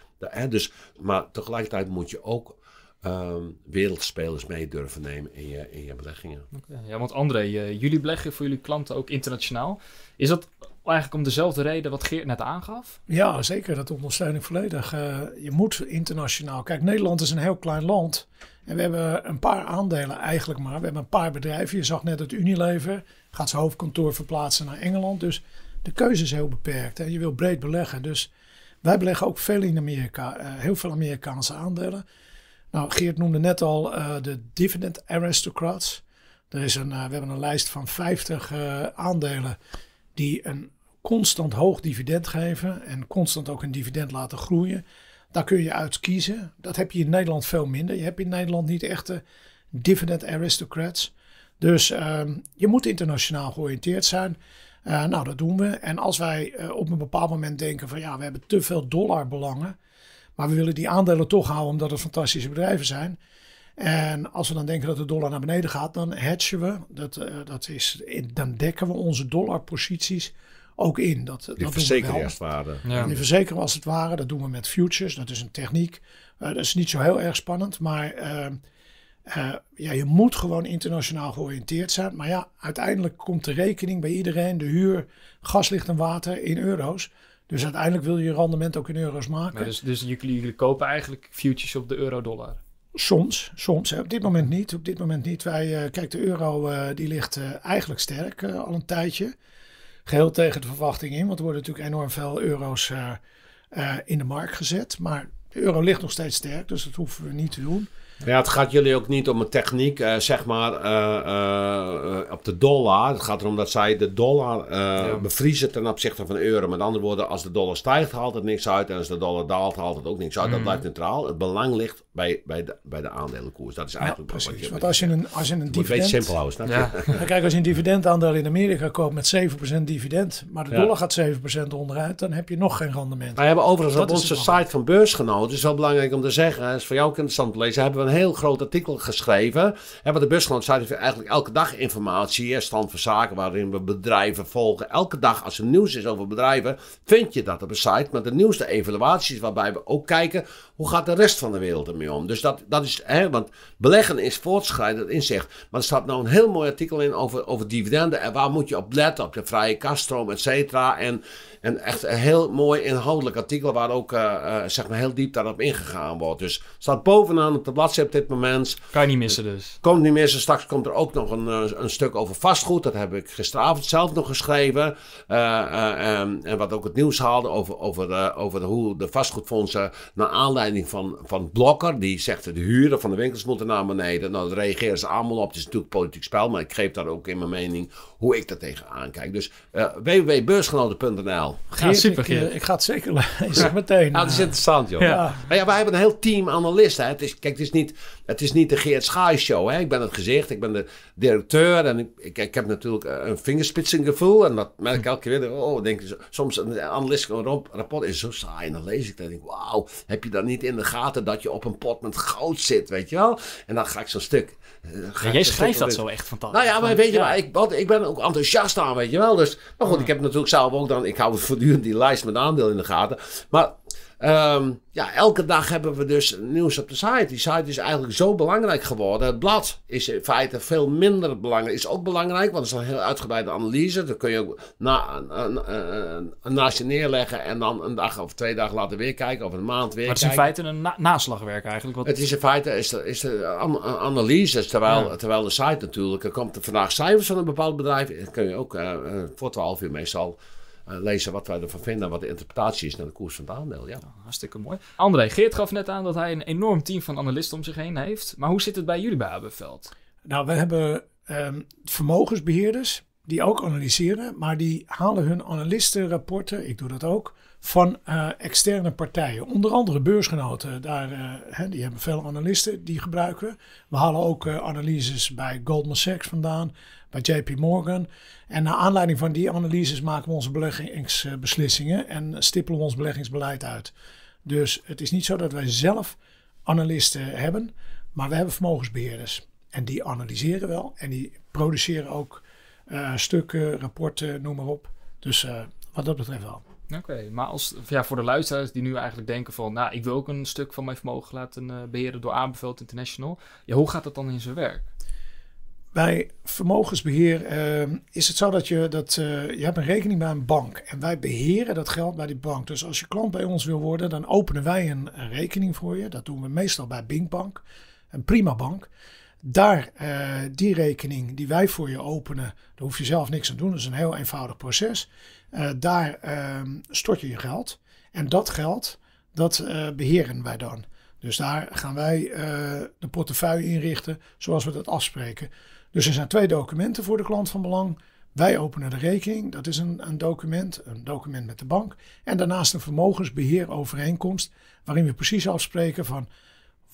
dus, maar tegelijkertijd moet je ook ehm, wereldspelers mee durven nemen in je, in je beleggingen. Ja, want André, eh, jullie beleggen voor jullie klanten ook internationaal. Is dat eigenlijk om dezelfde reden wat Geert net aangaf? Ja, zeker. Dat ondersteun ik volledig. Eh, je moet internationaal. Kijk, Nederland is een heel klein land. En we hebben een paar aandelen eigenlijk maar. We hebben een paar bedrijven. Je zag net het Unilever. Gaat zijn hoofdkantoor verplaatsen naar Engeland. Dus de keuze is heel beperkt. En je wil breed beleggen. Dus wij beleggen ook veel in Amerika, eh, heel veel Amerikaanse aandelen. Nou, Geert noemde net al eh, de dividend aristocrats. Er is een, eh, we hebben een lijst van 50 aandelen die een constant hoog dividend geven en constant ook een dividend laten groeien. Daar kun je uit kiezen. Dat heb je in Nederland veel minder. Je hebt in Nederland niet echte dividend aristocrats. Dus ehm, je moet internationaal georiënteerd zijn. Eh, nou, dat doen we. En als wij eh, op een bepaald moment denken van ja, we hebben te veel dollarbelangen, maar we willen die aandelen toch houden omdat het fantastische bedrijven zijn. En als we dan denken dat de dollar naar beneden gaat, dan hedgen we. Dat, eh, dat is, dan dekken we onze dollarposities ook in. Dat, die dat verzekeren we als het ware. Ja. Die verzekeren als het ware. Dat doen we met futures. Dat is een techniek. dat is niet zo heel erg spannend, maar ehm, eh, ja, je moet gewoon internationaal georiënteerd zijn. Maar ja, uiteindelijk komt de rekening bij iedereen, de huur, gas, licht en water in euro's. Dus uiteindelijk wil je je rendement ook in euro's maken. dus dus jullie, kopen eigenlijk futures op de euro-dollar? Soms, soms. Op dit moment niet. Op dit moment niet. Wij, uh, kijk, de euro eh, die ligt eigenlijk sterk al een tijdje. Geheel tegen de verwachting in, want er worden natuurlijk enorm veel euro's in de markt gezet. Maar de euro ligt nog steeds sterk, dus dat hoeven we niet te doen. Ja, het gaat jullie ook niet om een techniek, eh, zeg maar, eh, eh, op de dollar. Het gaat erom dat zij de dollar ja. bevriezen ten opzichte van de euro. Met andere woorden, als de dollar stijgt, haalt het niks uit. En als de dollar daalt, haalt het ook niks uit. Dat mhm. blijkt neutraal. Het belang ligt bij, bij, de, bij de aandelenkoers. Dat is eigenlijk ja, precies. Wat je, Want als je een, als je een dividend... simpel houden, snap Kijk, als je een dividendaandeel in Amerika koopt met 7% dividend, maar de dollar gaat 7% onderuit, dan heb je nog geen rendement. Wij hebben overigens op onze site van Beursgenoten, is wel belangrijk om te zeggen, is voor jou ook interessant te lezen, hebben we een heel groot artikel geschreven. Hè, want de Busland heeft eigenlijk elke dag informatie. stand van zaken waarin we bedrijven volgen. Elke dag als er nieuws is over bedrijven, vind je dat op een site. Maar de nieuwste evaluaties waarbij we ook kijken hoe gaat de rest van de wereld ermee om. Dus dat, dat is, hè, want beleggen is voortschrijdend inzicht. Maar er staat nou een heel mooi artikel in over, over dividenden. En waar moet je op letten? Op de vrije kaststroom, et cetera. En en echt een heel mooi inhoudelijk artikel waar ook eh, eh, zeg maar heel diep daarop ingegaan wordt. Dus staat bovenaan op de bladzijde op dit moment. Kan je niet missen dus. Komt niet missen. Straks komt er ook nog een, eh, een stuk over vastgoed. Dat heb ik gisteravond zelf nog geschreven. Ehm, en wat ook het nieuws haalde over, over, over hoe de vastgoedfondsen naar aanleiding van, van Blokker. Die zegt de huren van de winkels moeten naar beneden. Nou, daar reageren ze allemaal op. Het is natuurlijk politiek spel. Maar ik geef daar ook in mijn mening hoe ik daar tegenaan kijk. Dus uh, www.beursgenoten.nl. Ga super, ik, eh, ik, ga het zeker lezen <laughs> meteen. dat is eh, interessant, joh. Ja. Maar ja, wij hebben een heel team analisten. Hè. Het is, kijk, het is niet, het is niet de Geert Schaai show. Hè. Ik ben het gezicht, ik ben de directeur en ik, ik, heb natuurlijk een gevoel En dat merk ik elke keer weer. Oh, denk, soms een analist een rapport is zo saai. En dan lees ik dat denk wauw, heb je dan niet in de gaten dat je op een pot met goud zit, weet je wel? En dan ga ik zo'n stuk... Ja, jij schrijft dat zo echt fantastisch. Nou ja, maar weet je ja. ik, ik ben ook enthousiast aan, weet je wel. Dus, maar goed, ik heb natuurlijk zelf ook dan, ik hou voortdurend die lijst met aandeel in de gaten. Maar Ehm, ja, elke dag hebben we dus nieuws op de site. Die site is eigenlijk zo belangrijk geworden. Het blad is in feite veel minder belangrijk. Is ook belangrijk, want het is een heel uitgebreide analyse. Dat kun je ook na, eh, naast je neerleggen en dan een dag of twee dagen later weer kijken. Of een maand weer kijken. Maar het is in feite een naslagwerk eigenlijk. Het is in feite is, is analyse. Terwijl, terwijl de site natuurlijk, er komt vandaag cijfers van een bepaald bedrijf. Dat kun je ook eh, eh, voor 12 uur meestal eh, lezen wat wij ervan vinden en wat de interpretatie is naar de koers van het aandeel. Ja. Oh, hartstikke mooi. André, Geert gaf net aan dat hij een enorm team van analisten om zich heen heeft. Maar hoe zit het bij jullie bij Abbeveld? Nou, we hebben ehm, vermogensbeheerders die ook analyseren, maar die halen hun analistenrapporten, ik doe dat ook, van eh, externe partijen. Onder andere beursgenoten, daar, uh, hè, die hebben veel analisten, die gebruiken we. We halen ook analyses bij Goldman Sachs vandaan, bij JP Morgan. En naar aanleiding van die analyses maken we onze beleggingsbeslissingen en stippelen we ons beleggingsbeleid uit. Dus het is niet zo dat wij zelf analisten hebben, maar we hebben vermogensbeheerders. En die analyseren wel en die produceren ook eh, stukken, rapporten, noem maar op. Dus uh, wat dat betreft wel. Oké, maar als, ja, voor de luisteraars die nu eigenlijk denken van... nou, ik wil ook een stuk van mijn vermogen laten uh, beheren door Aanbeveld International. Ja, hoe gaat dat dan in zijn werk? Bij vermogensbeheer eh, is het zo dat je dat uh, je hebt een rekening bij een bank en wij beheren dat geld bij die bank. Dus als je klant bij ons wil worden, dan openen wij een, rekening voor je. Dat doen we meestal bij Binkbank, een prima bank. Daar eh, die rekening die wij voor je openen, daar hoef je zelf niks aan te doen. Dat is een heel eenvoudig proces. daar ehm, stort je je geld en dat geld dat beheren wij dan. Dus daar gaan wij de portefeuille inrichten zoals we dat afspreken. Dus er zijn twee documenten voor de klant van belang. Wij openen de rekening, dat is een, een, document, een document met de bank. En daarnaast een vermogensbeheerovereenkomst, waarin we precies afspreken van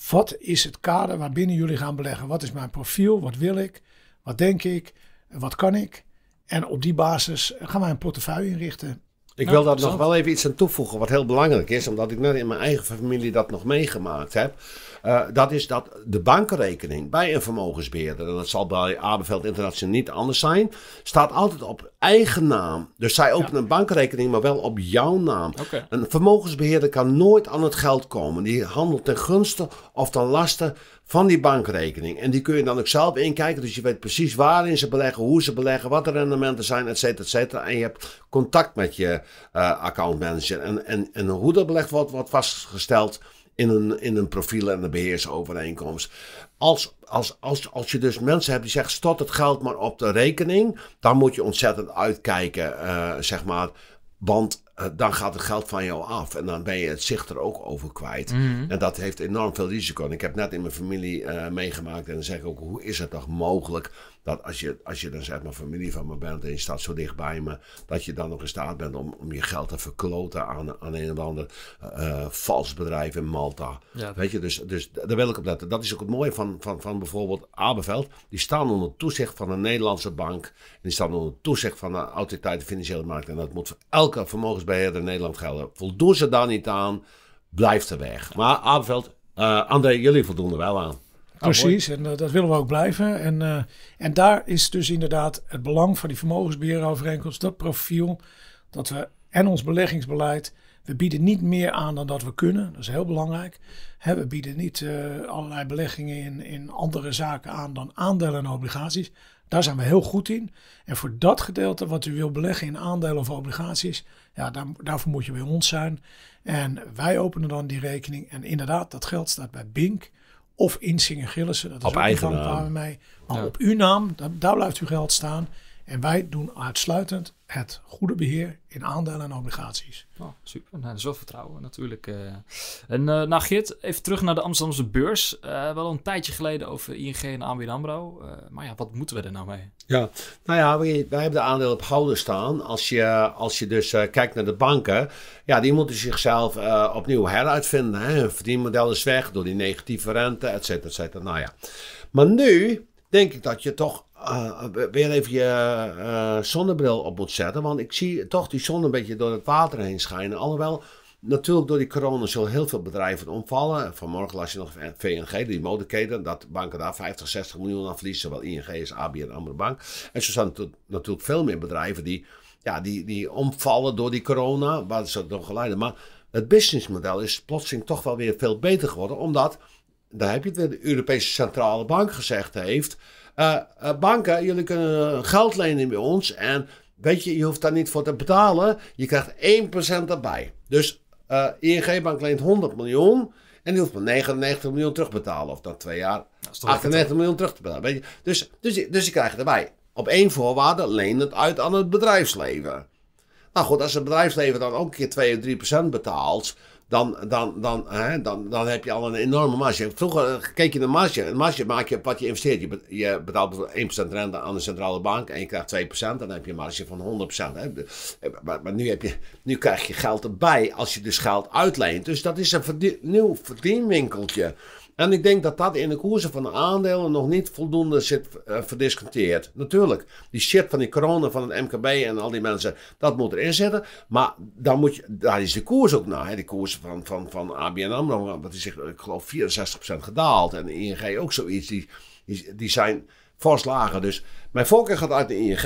wat is het kader waarbinnen jullie gaan beleggen? Wat is mijn profiel? Wat wil ik? Wat denk ik? Wat kan ik? En op die basis gaan wij een portefeuille inrichten. Ik wil daar nou, nog wel even iets aan toevoegen, wat heel belangrijk is, omdat ik net in mijn eigen familie dat nog meegemaakt heb. Eh, dat is dat de bankrekening bij een vermogensbeheerder, en dat zal bij Abeveld International niet anders zijn, staat altijd op eigen naam. Dus zij openen een bankrekening, maar wel op jouw naam. Een vermogensbeheerder kan nooit aan het geld komen. Die handelt ten gunste of ten laste van die bankrekening. En die kun je dan ook zelf inkijken. Dus je weet precies waarin ze beleggen, hoe ze beleggen, wat de rendementen zijn, et cetera, et cetera. En je hebt contact met je uh, accountmanager. En, en, en hoe dat belegd wordt, wordt vastgesteld in een, in een profiel en een beheersovereenkomst. Als, als, als, als je dus mensen hebt die zeggen, stort het geld maar op de rekening, dan moet je ontzettend uitkijken, eh, zeg maar. Want eh, dan gaat het geld van jou af en dan ben je het zicht er ook over kwijt. Mhm. En dat heeft enorm veel risico. En ik heb net in mijn familie eh, meegemaakt en dan zeg ik ook, hoe is het toch mogelijk dat als je, als je dan zeg maar familie van me bent en je staat zo dicht bij me, dat je dan nog in staat bent om, om je geld te verkloten aan, aan een of ander eh, eh, vals bedrijf in Malta. Weet je, dus, dus daar wil ik op letten. Dat is ook het mooie van, van, van bijvoorbeeld Abeveld. Die staan onder toezicht van een Nederlandse bank. En die staan onder toezicht van de autoriteit financiële markt. En dat moet voor elke vermogensbeheerder in Nederland gelden. Voldoen ze daar niet aan, blijft er weg. Maar Abeveld, eh, André, jullie voldoen er wel aan. Oh, Precies, en eh, dat willen we ook blijven. En, eh, en daar is dus inderdaad het belang van die vermogensbeheerovereenkomst, dat profiel, dat we en ons beleggingsbeleid, we bieden niet meer aan dan dat we kunnen. Dat is heel belangrijk. we bieden niet eh, allerlei beleggingen in, in andere zaken aan dan aandelen en obligaties. Daar zijn we heel goed in. En voor dat gedeelte wat u wil beleggen in aandelen of obligaties, ja, daar, daarvoor moet je bij ons zijn. En wij openen dan die rekening. En inderdaad, dat geld staat bij Bink. Of in Singer Gillissen. Dat is op eigen naam. we mij. Maar op uw naam, daar, blijft uw geld staan. En wij doen uitsluitend het goede beheer in aandelen en obligaties. Oh, super, nou, dat is wel vertrouwen natuurlijk. Eh. En uh, nou Geert, even terug naar de Amsterdamse beurs. Uh, wel een tijdje geleden over ING en ABN AMRO. maar ja, wat moeten we er nou mee? Ja, nou ja, wij, wij hebben de aandelen op houden staan. Als je, als je dus kijkt naar de banken, ja, die moeten zichzelf opnieuw heruitvinden. Hè. Hun verdienmodel is weg door die negatieve rente, et cetera, et cetera. Nou ja, maar nu denk ik dat je toch eh, eh, weer even je eh, zonnebril op moet zetten. Want ik zie toch die zon een beetje door het water heen schijnen. Alhoewel, natuurlijk door die corona zullen heel veel bedrijven omvallen. Vanmorgen las je nog VNG, die modeketen, dat banken daar 50, 60 miljoen aan verliezen. Zowel ING is ABN en andere bank. En zo zijn natuurlijk veel meer bedrijven die, ja, die, die omvallen door die corona. Waar ze door geleiden. Maar het businessmodel is plotseling toch wel weer veel beter geworden. Omdat daar heb je het weer, de Europese Centrale Bank gezegd heeft. Eh, eh, banken, jullie kunnen geld lenen bij ons. En weet je, je hoeft daar niet voor te betalen. Je krijgt 1% erbij. Dus eh, ING Bank leent 100 miljoen. En die hoeft maar 99 miljoen terug te betalen. Of dan twee jaar 98 miljoen terug te betalen. Weet je? Dus, dus, dus je krijgt erbij. Op één voorwaarde leen het uit aan het bedrijfsleven. Nou goed, als het bedrijfsleven dan ook een keer 2 of 3 betaalt dan, dan, dan, hè, dan, dan heb je al een enorme marge. Vroeger eh, keek je naar marge. Een marge maak je op wat je investeert. Je, je betaalt 1% rente aan de centrale bank en je krijgt 2%. Dan heb je een marge van 100%. Hè. Maar, eh, maar nu, heb je, nu krijg je geld erbij als je dus geld uitleent. Dus dat is een nieuw verdienwinkeltje. En ik denk dat dat in de koersen van de aandelen nog niet voldoende zit uh, verdisconteerd. Natuurlijk, die shit van die corona, van het MKB en al die mensen, dat moet erin zitten. Maar dan moet je, daar is de koers ook naar. Hè? Die koersen van, van, van ABN AMRO, dat is ik geloof 64% gedaald. En ING e ook zoiets, die, die zijn vastlagen. Dus mijn voorkeur gaat uit de ING.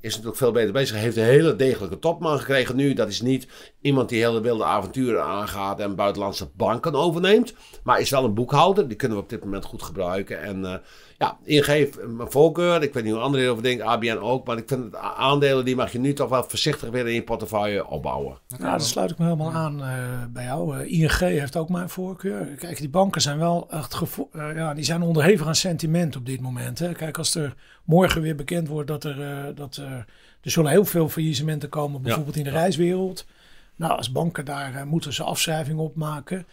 Is natuurlijk veel beter bezig. Heeft een hele degelijke topman gekregen nu. Dat is niet iemand die hele wilde avonturen aangaat en buitenlandse banken overneemt. Maar is wel een boekhouder. Die kunnen we op dit moment goed gebruiken. En eh, ja, ingeef mijn voorkeur. Ik weet niet hoe anderen erover denken, ABN ook. Maar ik vind het aandelen, die mag je nu toch wel voorzichtig weer in je portefeuille opbouwen. Nou, daar sluit ik me helemaal aan eh, bij jou. Eh, ING heeft ook mijn voorkeur. Kijk, die banken zijn wel echt gevo eh, ja, die zijn onderhevig aan sentiment op dit moment. Hè. Kijk, als er morgen weer bekend wordt dat er, dat, er zullen heel veel faillissementen komen, bijvoorbeeld in de reiswereld. Nou, als banken daar moeten ze afschrijving op maken.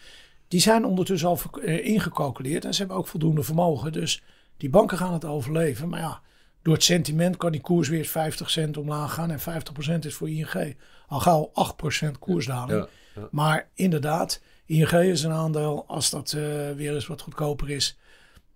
Die zijn ondertussen al ingecalculeerd en ze hebben ook voldoende vermogen. Dus die banken gaan het overleven. Maar ja, door het sentiment kan die koers weer 50 cent omlaag gaan. En 50% is voor ING al gauw 8% koersdaling. Maar inderdaad, ING is een aandeel. Als dat eh, weer eens wat goedkoper is,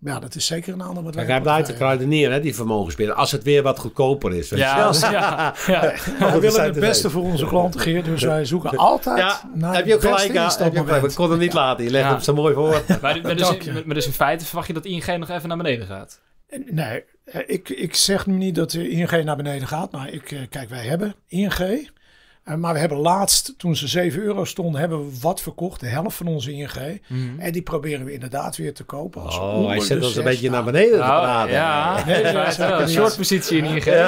ja, dat is zeker een ander bedrijf. Kijk, hij uit de eh, kruidenier, hè, die vermogensbeheer. Als het weer wat goedkoper is. <laughs> ja, ja, <laughs> ja, We willen het beste voor onze klanten, Geert. Dus wij zoeken altijd ja, naar heb je ook gelijk, aan, heb We konden het niet laten. Je legt hem zo mooi voor. <laughs> maar, maar, dus, dus in feite verwacht je dat ING nog even naar beneden gaat? Nee, eh, ik, ik zeg niet dat ING naar beneden gaat. Maar ik, eh, kijk, wij hebben ING... Eh, maar we hebben laatst, toen ze 7 euro stonden, hebben we wat verkocht. De helft van onze ING. Mhm. En die proberen we inderdaad weer te kopen. Als oh, hij zet ons dus een beetje naar beneden oh, te nou, praten. Ja, nee, een short positie in ING. <laughs>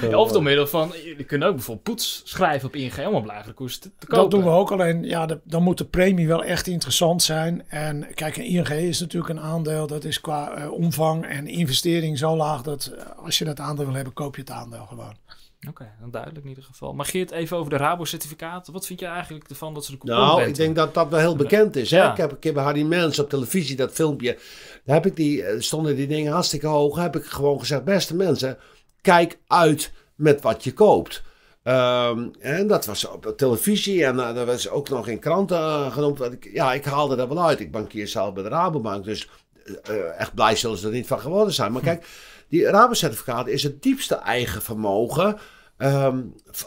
Ja. of door middel van, jullie kunnen ook bijvoorbeeld poets schrijven op ING om op lagere koers te, kopen. Dat doen we ook, alleen ja, dan moet de premie wel echt interessant zijn. En kijk, een ING is natuurlijk een aandeel, dat is qua eh, omvang en investering zo laag dat eh, als je dat aandeel wil hebben, koop je het aandeel gewoon. Oké, dan duidelijk in ieder geval. Maar Geert, even over de Rabo-certificaat. Wat vind je eigenlijk ervan dat ze de coupon Nou, ik denk dat dat wel heel bekend is. Hè? Ja. Ik heb een keer bij Hardy Mens op televisie dat filmpje. Daar heb ik die, eh, stonden die dingen hartstikke hoog. Heb ik gewoon gezegd, beste mensen, kijk uit met wat je koopt. Ehm, en dat was op televisie en uh, dat was ook nog in kranten eh, genoemd. Ik, ja, ik haalde dat wel uit. Ik bankier zelf bij de Rabobank, dus echt blij zullen ze er niet van geworden zijn. Maar hm. kijk die Rabocertificaten is het diepste eigen vermogen ehm,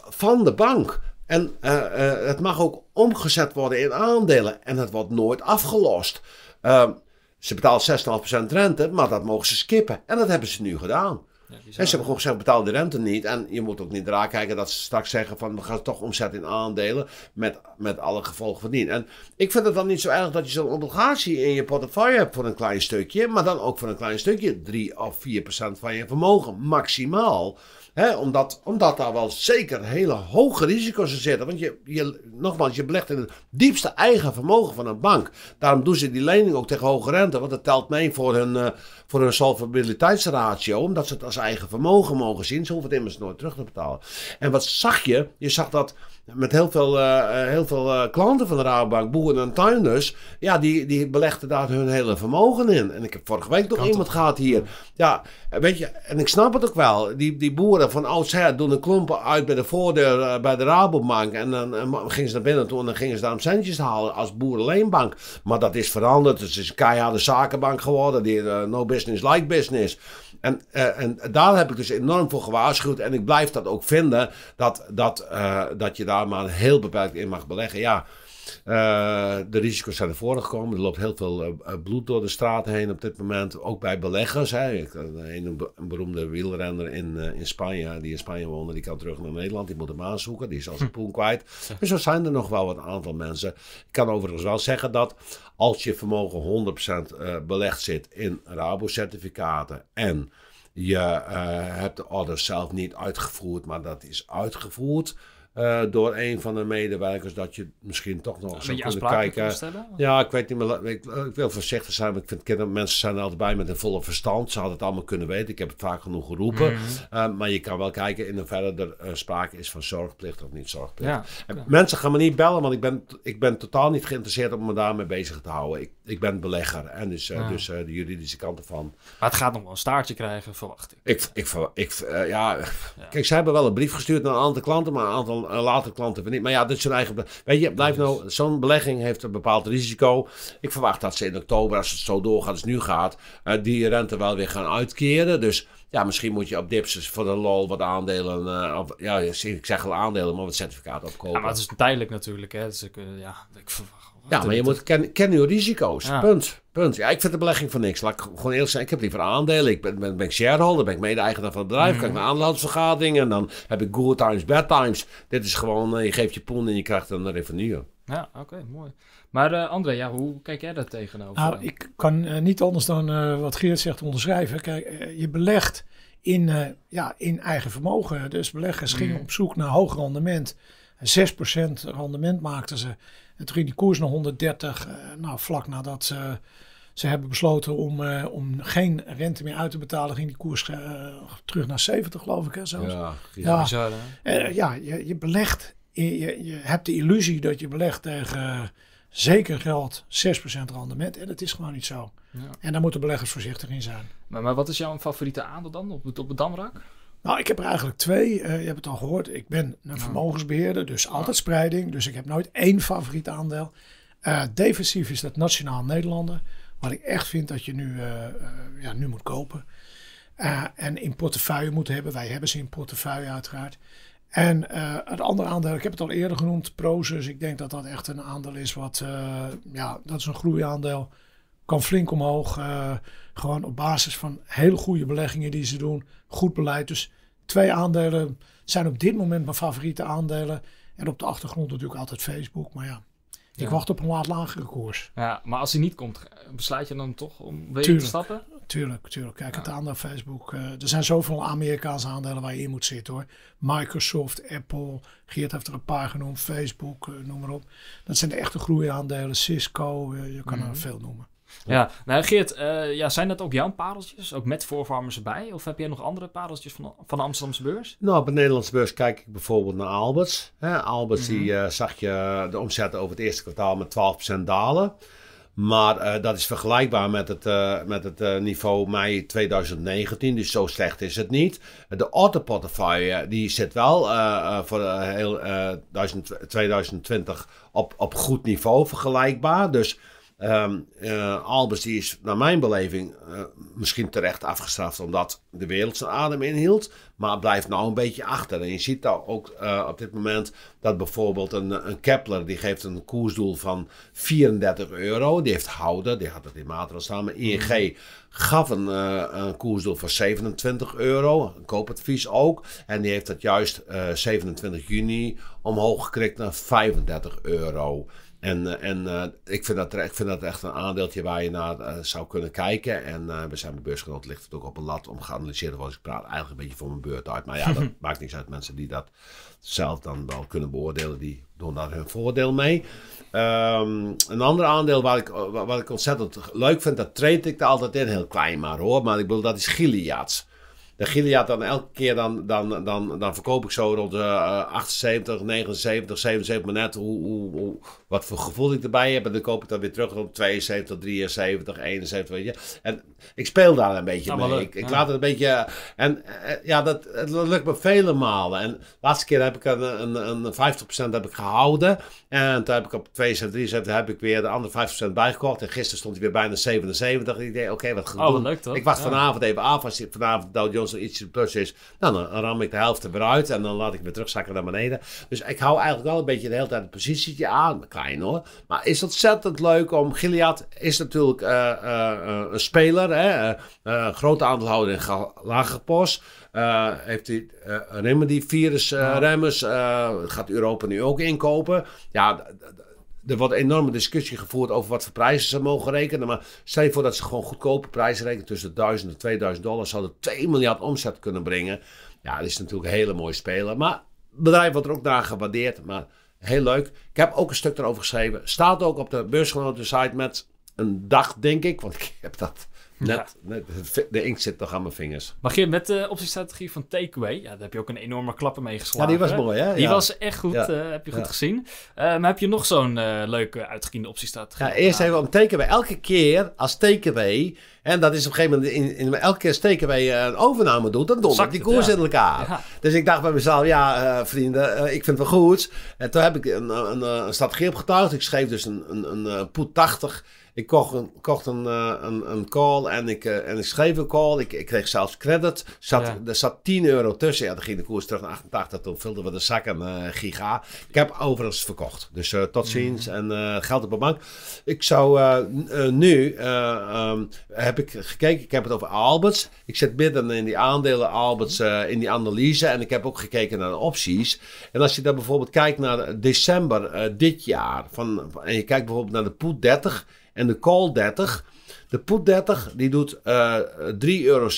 van de bank. En eh, eh, het mag ook omgezet worden in aandelen en het wordt nooit afgelost. Ehm, ze betaalt 6,5% rente, maar dat mogen ze skippen. En dat hebben ze nu gedaan en ze hebben gewoon gezegd, betaal de rente niet. En je moet ook niet raak kijken dat ze straks zeggen van, we gaan toch omzetten in aandelen met, met alle gevolgen van dien. En ik vind het dan niet zo erg dat je zo'n obligatie in je portefeuille hebt voor een klein stukje, maar dan ook voor een klein stukje, 3 of 4 procent van je vermogen, maximaal omdat, omdat daar wel zeker hele hoge risico's in zitten. Want je, je, nogmaals, je belegt in het diepste eigen vermogen van een bank. Daarom doen ze die lening ook tegen hoge rente. Want dat telt mee voor hun, eh, voor hun solvabiliteitsratio. Omdat ze het als eigen vermogen mogen zien. Ze hoeven het immers nooit terug te betalen. En wat zag je? Je zag dat met heel veel, eh, eh, heel veel eh, klanten van de Rabobank, boeren en tuinders, ja, die, die belegden daar hun hele vermogen in. En ik heb vorige week nog iemand gehad hier. Ja, weet je, en ik snap het ook wel. Die, die boeren van oudsher doen een klompen uit bij de voordeur bij de Rabobank. En dan gingen ze naar binnen toe en dan gingen ze daar om centjes halen als boerenleenbank. Maar dat is veranderd. Dus het is een keiharde zakenbank geworden. Die, no business like business. En, eh, en daar heb ik dus enorm voor gewaarschuwd. En ik blijf dat ook vinden, dat, dat, eh, dat je daar maar heel beperkt in mag beleggen. Ja, eh, de risico's zijn er gekomen. Er loopt heel veel bloed door de straten heen op dit moment. Ook bij beleggers. Hè. Een, beroemde wielrenner in, in Spanje, die in Spanje woonde, die kan terug naar Nederland. Die moet hem aanzoeken. Die is al zijn hm. poen kwijt. Dus en zo zijn er nog wel wat aantal mensen. Ik kan overigens wel zeggen dat als je vermogen 100% eh, belegd zit in Rabo-certificaten en je eh, hebt de order zelf niet uitgevoerd, maar dat is uitgevoerd eh, door een van de medewerkers dat je misschien toch nog eens zou kunnen kijken. ja, ik weet niet meer. Ik, wil voorzichtig zijn, want ik vind mensen zijn altijd bij met een volle verstand. Ze hadden het allemaal kunnen weten. Ik heb het vaak genoeg geroepen. Mhm. Eh, maar je kan wel kijken in hoeverre er eh, sprake is van zorgplicht of niet zorgplicht. Mensen gaan me niet bellen, want ik ben, ik ben totaal niet geïnteresseerd om me daarmee bezig te houden ik ben belegger. En dus, eh, dus eh, de juridische kant ervan. Maar het gaat nog wel een staartje krijgen, verwacht ik. Ik, ik, eh, ja. Kijk, ze hebben wel een brief gestuurd naar een aantal klanten, maar een aantal uh, later klanten niet. Maar ja, dat is hun eigen. Weet je, blijf nou, zo'n belegging heeft een bepaald risico. Ik verwacht dat ze in oktober, als het zo doorgaat als het nu gaat, die rente wel weer gaan uitkeren. Dus ja, misschien moet je op dips voor de lol wat aandelen. of, ja, ik zeg wel aandelen, maar wat certificaten opkopen. Ja, maar het is tijdelijk natuurlijk. Hè. Dus ik, ja, ik verwacht ja, maar je moet kennen ken je risico's. Punt. Punt. Ja, ik vind de belegging van niks. Laat ik gewoon eerlijk zijn. Ik heb liever aandelen. Ik ben, ben, ben ik shareholder, ben ik mede-eigenaar van het bedrijf. Mm. Kijk naar aandeelhoudersvergaderingen. En dan heb ik good times, bad times. Dit is gewoon, eh, je geeft je pond en je krijgt dan een revenue. Ja, oké, mooi. Maar eh, André, ja, hoe kijk jij daar tegenover? Nou, ik kan eh, niet anders dan wat Geert zegt onderschrijven. Kijk, je belegt in, ja, in eigen vermogen. Dus beleggers gingen mhm. op zoek naar hoog rendement. 6% rendement maakten ze. En ging die koers naar 130, eh, nou, vlak nadat ze, ze hebben besloten om, eh, om geen rente meer uit te betalen, ging die koers eh, terug naar 70, geloof ik. Hè, zelfs. Ja, ja. Bizar, ja je, je belegt, je, je, hebt de illusie dat je belegt tegen zeker geld 6% rendement. En dat is gewoon niet zo. Ja. En daar moeten beleggers voorzichtig in zijn. Maar, maar wat is jouw favoriete aandeel dan op, op het Damrak? Nou, ik heb er eigenlijk twee. Eh, je hebt het al gehoord. Ik ben een vermogensbeheerder, dus altijd spreiding. Dus ik heb nooit één favoriet aandeel. Eh, defensief is dat Nationaal Nederlander. Wat ik echt vind dat je nu, eh, ja, nu moet kopen. en in portefeuille moet hebben. Wij hebben ze in portefeuille uiteraard. En het andere aandeel, ik heb het al eerder genoemd, Prozus. Ik denk dat dat echt een aandeel is wat, ja, dat is een groeiaandeel. Kan flink omhoog. gewoon op basis van hele goede beleggingen die ze doen. Goed beleid. Dus twee aandelen zijn op dit moment mijn favoriete aandelen. En op de achtergrond natuurlijk altijd Facebook. Maar ja, ik wacht op een laat lagere koers. Ja, maar als hij niet komt, besluit je dan toch om weer te stappen? Tuurlijk, tuurlijk. Kijk, ja. het aandeel Facebook. Eh, er zijn zoveel Amerikaanse aandelen waar je in moet zitten hoor. Microsoft, Apple, Geert heeft er een paar genoemd. Facebook, eh, noem maar op. Dat zijn de echte groeiaandelen. Cisco, eh, je kan er mhm. veel noemen. Ja, nou Geert, eh, ja, zijn dat ook jouw pareltjes? Ook met voorfarmers erbij? Of heb jij nog andere pareltjes van, van de Amsterdamse beurs? Nou, op de Nederlandse beurs kijk ik bijvoorbeeld naar Alberts. Hè, Alberts mhm. die, eh, zag je de omzet over het eerste kwartaal met 12% dalen. Maar eh, dat is vergelijkbaar met het, met het niveau mei 2019. Dus zo slecht is het niet. De autoportefeuille die zit wel voor heel, 2020 op, op goed niveau vergelijkbaar. Dus Um, ehm, eh, Albers die is naar mijn beleving eh, misschien terecht afgestraft omdat de wereld zijn adem inhield. Maar blijft nou een beetje achter. En je ziet daar ook eh, op dit moment dat bijvoorbeeld een, een, Kepler die geeft een koersdoel van 34 euro. Die heeft Houden, die had het in Maatregel staan. Maar mhm. ING gaf een, een, koersdoel van 27 euro. Een koopadvies ook. En die heeft dat juist 27 juni omhoog gekregen naar 35 euro. En, eh, en eh, ik, vind dat, ik vind dat echt een aandeeltje waar je naar eh, zou kunnen kijken. En we zijn zijn beursgenoot ligt het ook op een lat om geanalyseerd te worden. Dus ik praat eigenlijk een beetje voor mijn beurt uit. Maar ja, dat <laughs> maakt niks uit. Mensen die dat zelf dan wel kunnen beoordelen, die doen daar hun voordeel mee. Ehm, een ander aandeel waar ik, wat ik ontzettend leuk vind, dat treed ik er altijd in, heel klein maar hoor. Maar ik bedoel, dat is giliads de Gilead dan elke keer, dan, dan, dan, dan verkoop ik zo rond de 78, 79, 77, maar net hoe, hoe, hoe, wat voor gevoel ik erbij heb. En dan koop ik dat weer terug op 72, 73, 71, weet je. En ik speel daar een beetje mee. ik, ik laat het een beetje... Eh, en eh, ja, dat, dat, lukt me vele malen. En de laatste keer heb ik een, een, een 50% heb ik gehouden. En toen heb ik op 72, 73 heb ik weer de andere 5% bijgekocht. En gisteren stond hij weer bijna 77. Ik dacht, oké, wat oh, goed. Ik wacht vanavond even af. Als je vanavond Dow als er iets plus is, nou, dan ram ik de helft er weer uit en dan laat ik weer terugzakken naar beneden. Dus ik hou eigenlijk wel een beetje de hele tijd het positietje aan. Klein hoor. Maar is ontzettend leuk om. Giliad is natuurlijk eh, eh, eh, een speler. Hè? Uh, groot aandeelhouder in lage post. heeft hij remedy Remmers gaat Europa nu ook inkopen. Ja, er wordt een enorme discussie gevoerd over wat voor prijzen ze mogen rekenen. Maar stel je voor dat ze gewoon goedkope prijzen rekenen tussen 1000 en 2000 dollar. Zouden 2 miljard omzet kunnen brengen. Ja, dat is natuurlijk een hele mooie speler. Maar het bedrijf wordt er ook naar gewaardeerd. Maar heel leuk. Ik heb ook een stuk erover geschreven. Staat ook op de beursgenoten site met een dag, denk ik. Want <laughs> ik heb dat Net, net, de inkt zit nog aan mijn vingers. Maar je met de optiestrategie van Takeaway, ja, daar heb je ook een enorme klappen mee geslagen. Ja, die was mooi, hè? Die was echt goed, eh, heb je goed gezien. Eh, maar heb je nog zo'n eh, leuke uitgekiende optiestrategie? Ja, eerst even om Takeaway. Elke keer als Takeaway en dat is op een gegeven moment, in, in, elke keer steken wij eh, een overname doet, dan dondert die koers in elkaar. Dus ik dacht bij mezelf, ja eh, vrienden, eh, ik vind het wel goed. En toen heb ik een, een, een strategie opgetuigd. Ik schreef dus een, een, een poet 80. Ik kocht een, kocht een, een, een call en ik, en ik schreef een call. Ik, ik kreeg zelfs credit. Zat, Er zat 10 euro tussen. Ja, dan ging de koers terug naar 88. Toen vulden we de zak en giga. Ik heb overigens verkocht. Dus tot mhm. ziens en geld op mijn bank. Ik zou nu um, heb heb ik gekeken, ik heb het over Alberts. Ik zit midden in die aandelen Alberts eh, in die analyse en ik heb ook gekeken naar de opties. En als je dan bijvoorbeeld kijkt naar december eh, dit jaar, van, en je kijkt bijvoorbeeld naar de Poet 30 en de Call 30. De Poet 30 die doet 3,60 eh, euro.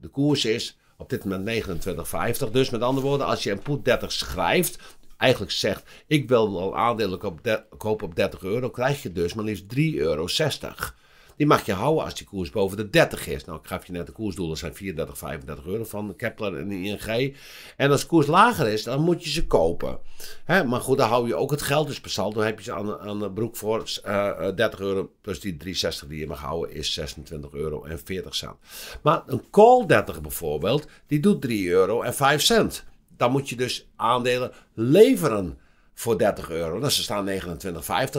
De koers is op dit moment 29,50. Dus met andere woorden, als je een Poet 30 schrijft, eigenlijk zegt: Ik wil wel aandelen kopen op 30 euro, krijg je dus maar liefst 3,60 euro. Die mag je houden als die koers boven de 30 is. Nou, ik gaf je net de koersdoelen zijn 34, 35 euro van Kepler en ING. En als de koers lager is, dan moet je ze kopen. Hè? Maar goed, dan hou je ook het geld dus per saldo. Dan heb je ze aan, aan de broek voor 30 eh, eh, euro plus die 360 die je mag houden is 26 euro en 40 cent. Maar een call 30 bijvoorbeeld, die doet 3 euro en 5 cent. Dan moet je dus aandelen leveren voor 30 euro. Nou, ze staan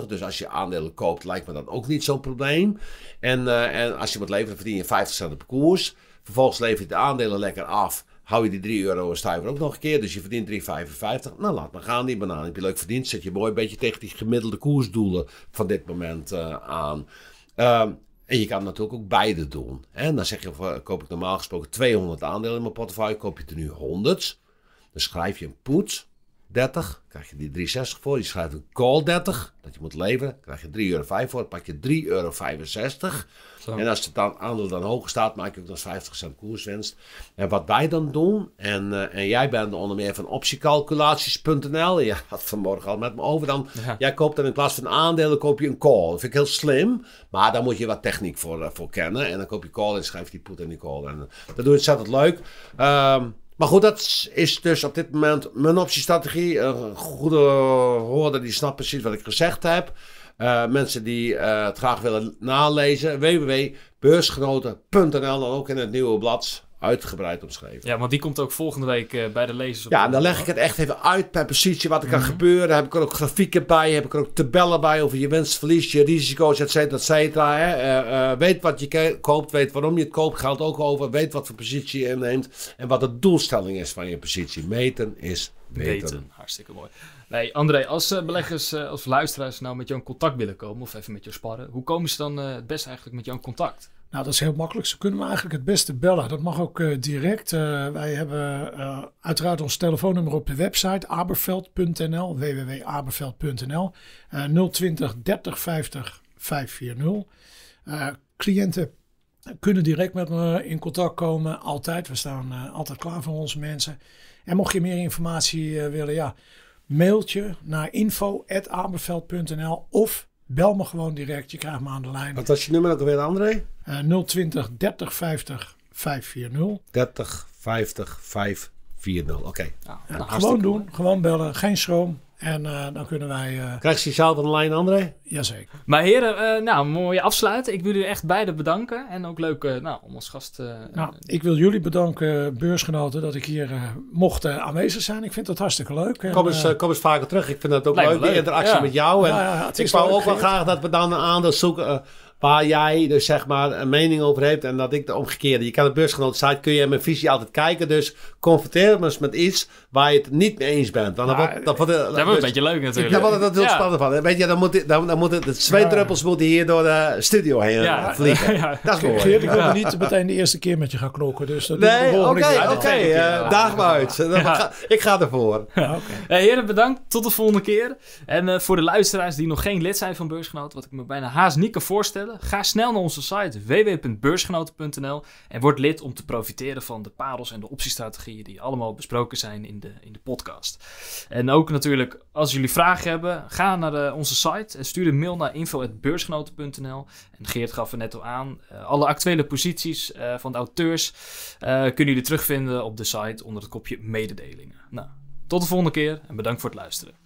29,50. Dus als je aandelen koopt, lijkt me dat ook niet zo'n probleem. En, eh, en als je moet leveren, verdien je 50 cent per koers. Vervolgens lever je de aandelen lekker af. Hou je die 3 euro een stuiver ook nog een keer. Dus je verdient 3,55. Nou, laat maar gaan. Die banaan heb je leuk verdiend. Zet je mooi een beetje tegen die gemiddelde koersdoelen van dit moment eh, aan. Ehm, en je kan natuurlijk ook beide doen. dan zeg je, eh, koop ik normaal gesproken 200 aandelen in mijn portefeuille. Koop je er nu 100. Dan schrijf je een poets 30, krijg je die 3,60 voor. Je schrijft een call 30, dat je moet leveren, krijg je 3,5 euro voor, pak je 3,65 euro. En als het dan aandeel dan hoger staat, maak je ook nog 50 cent koerswinst. En wat wij dan doen, en, eh, en jij bent onder meer van optiecalculaties.nl, je had vanmorgen al met me over, dan, jij koopt dan in plaats van aandelen, koop je een call. Dat vind ik heel slim, maar daar moet je wat techniek voor, eh, voor kennen. En dan koop je call en schrijf die put in die call. En, uh, dat doe je ontzettend leuk. Ehm, maar goed, dat is dus op dit moment mijn optiestrategie. Een eh, goede hoorder die snapt precies wat ik gezegd heb. Eh, mensen die eh, het graag willen nalezen, www.beursgenoten.nl dan ook in het nieuwe blad uitgebreid omschreven. Ja, want die komt ook volgende week eh, bij de lezers op. Ja, dan leg ik het echt even uit per positie wat er kan mhm. gebeuren. heb ik er ook grafieken bij, heb ik er ook tabellen bij over je winst, verlies, je risico's, et cetera, et cetera. Hè. Eh, eh, weet wat je koopt, weet waarom je het koopt, geldt ook over. Weet wat voor positie je inneemt en wat de doelstelling is van je positie. Meten is weten. Hartstikke mooi. Nee, André, als beleggers, als luisteraars nou met jou in contact willen komen of even met jou sparren, hoe komen ze dan het best eigenlijk met jou in contact? Nou, dat is heel makkelijk. Ze kunnen me eigenlijk het beste bellen. Dat mag ook eh, direct. Eh, wij hebben eh, uiteraard ons telefoonnummer op de website aberveld.nl, www.aberveld.nl, 020 30 50 540. cliënten kunnen direct met me in contact komen, altijd. We staan altijd klaar voor onze mensen. En mocht je meer informatie willen, ja, mailtje naar info.aberveld.nl of bel me gewoon direct. Je krijgt me aan de lijn. Wat was je nummer ook weer, André? 020 30 50 540. 30 50 540. Oké. Nou, gewoon doen, gewoon bellen, geen schroom. En eh, dan kunnen wij... Uh... Eh, Krijg je jezelf een lijn, André? Jazeker. Maar heren, eh, nou, mooie afsluiten. Ik wil jullie echt beide bedanken. En ook leuk nou, om als gast... nou, ik wil jullie bedanken, beursgenoten, dat ik hier mocht aanwezig zijn. Ik vind dat hartstikke leuk. kom, eens, kom eens vaker terug. Ik vind dat ook leuk, die interactie met jou. En ik wou ook wel graag dat we dan een aandeel zoeken waar jij dus zeg maar een mening over hebt en dat ik de omgekeerde. Je kan een beursgenoot site, kun je mijn visie altijd kijken. Dus confronteer me eens met iets waar je het niet mee eens bent. Want dat, wordt, dat, wordt een dus- beetje leuk natuurlijk. Dat wordt het heel spannend van. Weet je, dan moet, het, dan, dan moet het, twee druppels moeten hier door de studio heen eh, vliegen. <laughs> Dat is mooi. Geert, ik wil niet meteen de eerste keer met je gaan knokken. Dus dat nee, oké, oké. Eh, daag me uit. Ik ga ervoor. Heren, bedankt. Tot de volgende keer. En eh, voor de luisteraars die nog geen lid zijn van Beursgenoot, wat ik me bijna haast niet kan voorstellen, ga snel naar onze site www.beursgenoten.nl en word lid om te profiteren van de padels en de optiestrategieën die allemaal besproken zijn in de in de podcast. En ook natuurlijk, als jullie vragen hebben, ga naar eh, onze site en stuur een mail naar info.beursgenoten.nl. En Geert gaf er net al aan, eh, alle actuele posities eh, van de auteurs kunnen jullie terugvinden op de site onder het kopje mededelingen. Nou, tot de volgende keer en bedankt voor het luisteren.